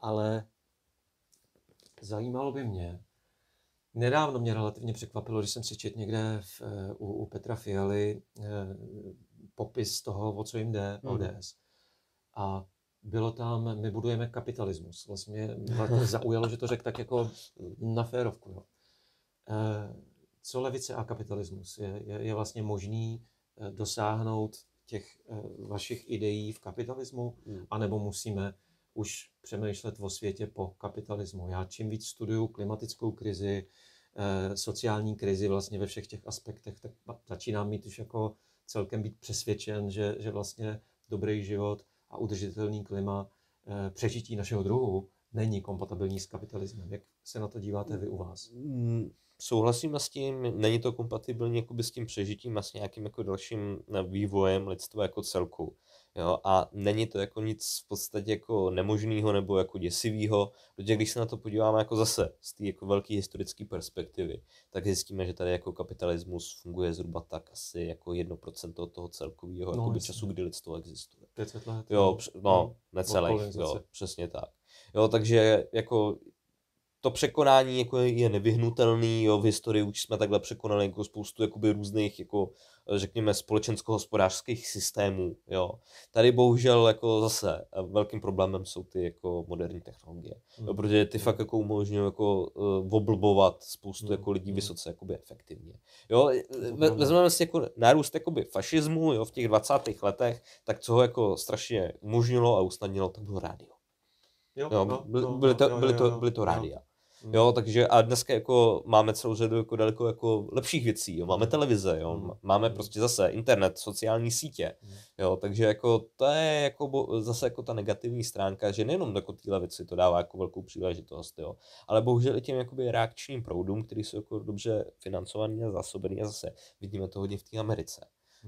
ale zajímalo by mě, Nedávno mě relativně překvapilo, když jsem si četl někde v, eh, u, u Petra Fialy eh, popis toho, o co jim jde, hmm. ODS. A bylo tam, my budujeme kapitalismus. Vlastně mě zaujalo, že to řekl tak jako na férovku. Jo. Eh, co levice a kapitalismus. Je, je, je vlastně možný eh, dosáhnout těch eh, vašich ideí v kapitalismu, hmm. a anebo musíme už přemýšlet o světě po kapitalismu. Já čím víc studuju klimatickou krizi, sociální krizi vlastně ve všech těch aspektech, tak začínám mít už jako celkem být přesvědčen, že, že vlastně dobrý život a udržitelný klima přežití našeho druhu není kompatibilní s kapitalismem. Jak se na to díváte vy u vás? Hmm souhlasím s tím, není to kompatibilní jakoby s tím přežitím a s nějakým jako dalším eh, vývojem lidstva jako celku. Jo, a není to jako nic v podstatě jako nemožného nebo jako děsivého, protože když se na to podíváme jako zase z té jako velké historické perspektivy, tak zjistíme, že tady jako kapitalismus funguje zhruba tak asi jako 1% toho celkového no, času, kdy lidstvo existuje. 500 let. Jo, no, no, necelých, jo, přesně tak. Jo, takže jako to překonání jako je nevyhnutelný, jo, v historii už jsme takhle překonali jako spoustu jakoby různých jako řekněme společensko-hospodářských systémů, jo. Tady bohužel jako zase eh, velkým problémem jsou ty jako moderní technologie, jo, hmm. protože ty hmm. fakt jako umožňují jako uh, oblbovat spoustu hmm. jako lidí vysoce jakoby efektivně, jo. Eh, vezmeme si jako nárůst jakoby fašismu, jo, v těch 20. letech, tak co ho jako strašně umožnilo a usnadnilo, tak bylo rádio. Jo, jo, no, byly, to, byly, to, byly to rádia. Mm. Jo, takže a dneska jako máme celou řadu jako daleko jako lepších věcí, jo. Máme televize, jo. Mm. Máme mm. prostě zase internet, sociální sítě, mm. jo. Takže jako to je jako bo, zase jako ta negativní stránka, že nejenom jako tyhle věci to dává jako velkou příležitost, jo. Ale bohužel i těm jakoby reakčním proudům, který jsou jako dobře financovaný a zásobený a zase vidíme to hodně v té Americe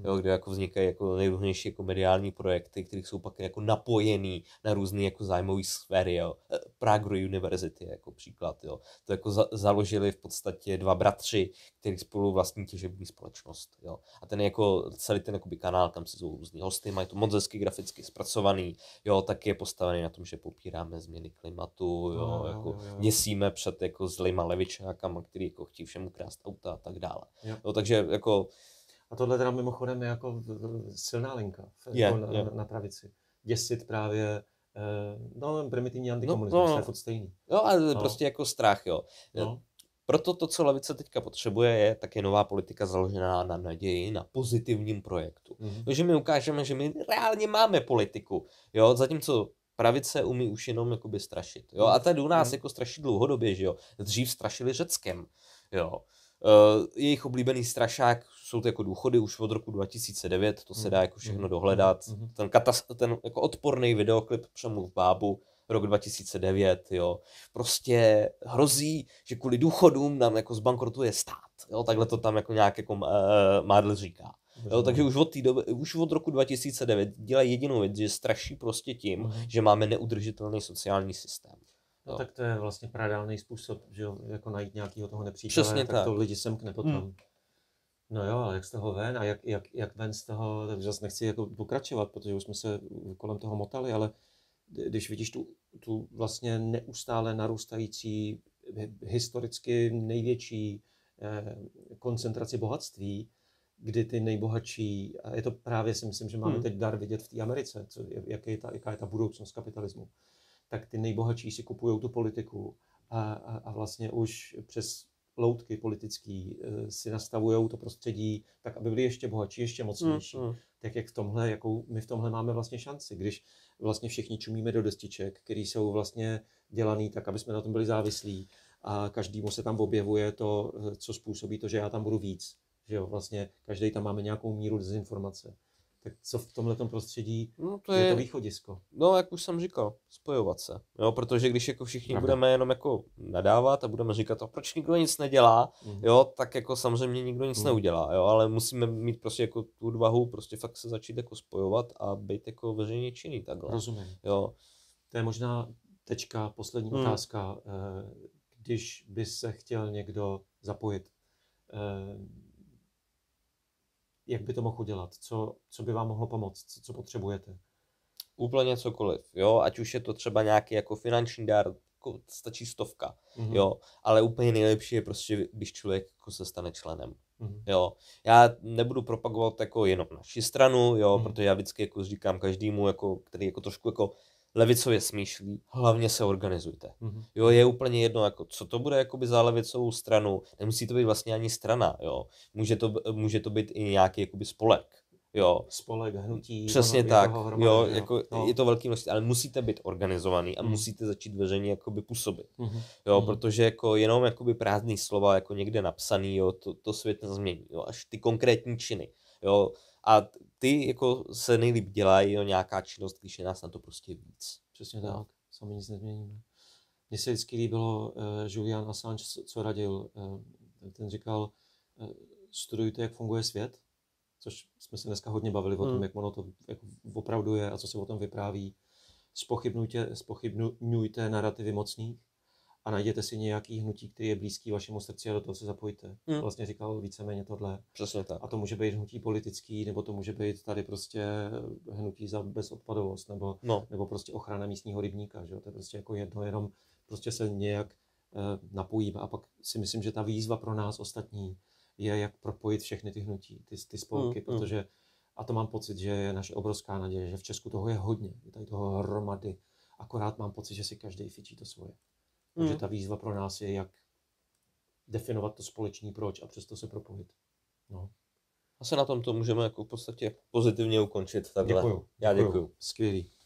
jo, kde jako vznikají jako nejrůznější jako mediální projekty, které jsou pak jako napojený na různé jako zájmové sféry. Jo. E, Prague University jako příklad. Jo. To jako za- založili v podstatě dva bratři, kteří spolu vlastní těžební společnost. Jo. A ten jako celý ten kanál, kam se jsou různí hosty, mají to moc hezky graficky zpracovaný, jo, tak je postavený na tom, že popíráme změny klimatu, jo, no, jako jo, jo. děsíme před jako zlýma levičákama, který jako chtí všemu krást auta a tak dále. Jo. jo takže jako a tohle teda mimochodem je jako silná linka je, jako na, je. na pravici. Děsit právě eh, No, primitivní no, antikomunismus, no, no, no. je furt stejný. No a no. prostě jako strach, jo. No. Proto to, co levice teďka potřebuje, je také nová politika založená na naději, na pozitivním projektu. Mm-hmm. Takže my ukážeme, že my reálně máme politiku, jo, zatímco pravice umí už jenom jakoby strašit, jo. A mhm. tady u nás mm-hmm. jako straší dlouhodobě, že jo. Dřív strašili Řeckem, jo. Eh, jejich oblíbený strašák jsou to jako důchody už od roku 2009, to se hmm. dá jako všechno hmm. dohledat. Hmm. Ten, katas- ten jako odporný videoklip Přemluv bábu, rok 2009, jo. Prostě hrozí, že kvůli důchodům nám jako zbankrotuje stát, jo. Takhle to tam jako nějak jako uh, eh, Mádl říká. Jo, takže už od, té doby, už od roku 2009 dělají jedinou věc, že straší prostě tím, že máme neudržitelný sociální systém. No, no. tak to je vlastně pradálný způsob, že jo, jako najít nějakého toho nepřítele, Přesně tak, tak to lidi semkne hmm. potom. Hmm. No jo, ale jak z toho ven a jak, jak, jak ven z toho, tak zase nechci jako pokračovat, protože už jsme se kolem toho motali, ale když vidíš tu, tu vlastně neustále narůstající, historicky největší eh, koncentraci bohatství, kdy ty nejbohatší, a je to právě si myslím, že máme hmm. teď dar vidět v té Americe, co, jak je ta, jaká je ta budoucnost kapitalismu, tak ty nejbohatší si kupují tu politiku a, a, a vlastně už přes loutky politický eh, si nastavují to prostředí tak, aby byli ještě bohatší, ještě mocnější. Mm, mm. Tak jak v tomhle, jakou my v tomhle máme vlastně šanci, když vlastně všichni čumíme do destiček, které jsou vlastně dělaný tak, aby jsme na tom byli závislí a každému se tam objevuje to, eh, co způsobí to, že já tam budu víc. Že jo, vlastně každý tam máme nějakou míru dezinformace. Tak co v tomhle prostředí no to je, je to východisko? No, jak už jsem říkal, spojovat se. Jo, protože když jako všichni Aha. budeme jenom jako nadávat a budeme říkat, a proč nikdo nic nedělá, mm. jo, tak jako samozřejmě nikdo nic mm. neudělá, jo, ale musíme mít prostě jako tu odvahu prostě fakt se začít jako spojovat a být jako veřejně činný takhle. Rozumím. Jo. To je možná tečka, poslední mm. otázka. Eh, když by se chtěl někdo zapojit eh, jak by to mohl udělat, co, co by vám mohlo pomoct, co, co potřebujete? Úplně cokoliv, jo, ať už je to třeba nějaký jako finanční dar, jako stačí stovka, mm-hmm. jo, ale úplně nejlepší je prostě, když člověk jako se stane členem, mm-hmm. jo. Já nebudu propagovat jako jenom naši stranu, jo, mm-hmm. protože já vždycky jako říkám každému, jako, který jako trošku jako levicově smýšlí, hlavně se organizujte. Mm-hmm. Jo, je úplně jedno, jako, co to bude jakoby za levicovou stranu, nemusí to být vlastně ani strana, jo. Může to, může to být i nějaký jakoby spolek. Jo. Spolek, hnutí. Přesně tak. Hromady, jo, jo, jako no. je to velký množství, ale musíte být organizovaný a mm. musíte začít veřejně jakoby působit. Mm-hmm. Jo, mm-hmm. protože jako jenom jakoby prázdný slova jako někde napsaný, jo, to, to svět nezmění. Jo, až ty konkrétní činy. Jo, a ty jako se nejlíp dělají jo, nějaká činnost, když je nás na to prostě víc. Přesně no. tak, sami nic nezměníme. Mně se vždycky líbilo uh, Julian Assange, co radil. Uh, ten říkal, uh, studujte, jak funguje svět, což jsme se dneska hodně bavili hmm. o tom, hmm. jak ono to jak opravdu je a co se o tom vypráví. Spochybnujte, spochybnujte narrativy mocných a najděte si nějaký hnutí, který je blízký vašemu srdci a do toho se zapojte. Hmm. Vlastně říkal víceméně tohle. Přesně tak. A to může být hnutí politický, nebo to může být tady prostě hnutí za bezodpadovost, nebo, no. nebo prostě ochrana místního rybníka. Že To je prostě jako jedno, jenom prostě se nějak e, napojíme. A pak si myslím, že ta výzva pro nás ostatní je, jak propojit všechny ty hnutí, ty, ty spolky, hmm, hmm. protože a to mám pocit, že je naše obrovská naděje, že v Česku toho je hodně, je tady toho hromady. Akorát mám pocit, že si každý fičí to svoje. Hmm. ta výzva pro nás je, jak definovat to společný proč a přesto se propojit. No. A se na tom to můžeme jako v podstatě pozitivně ukončit. Takhle. Děkuju. Já děkuju. děkuju. Skvělý.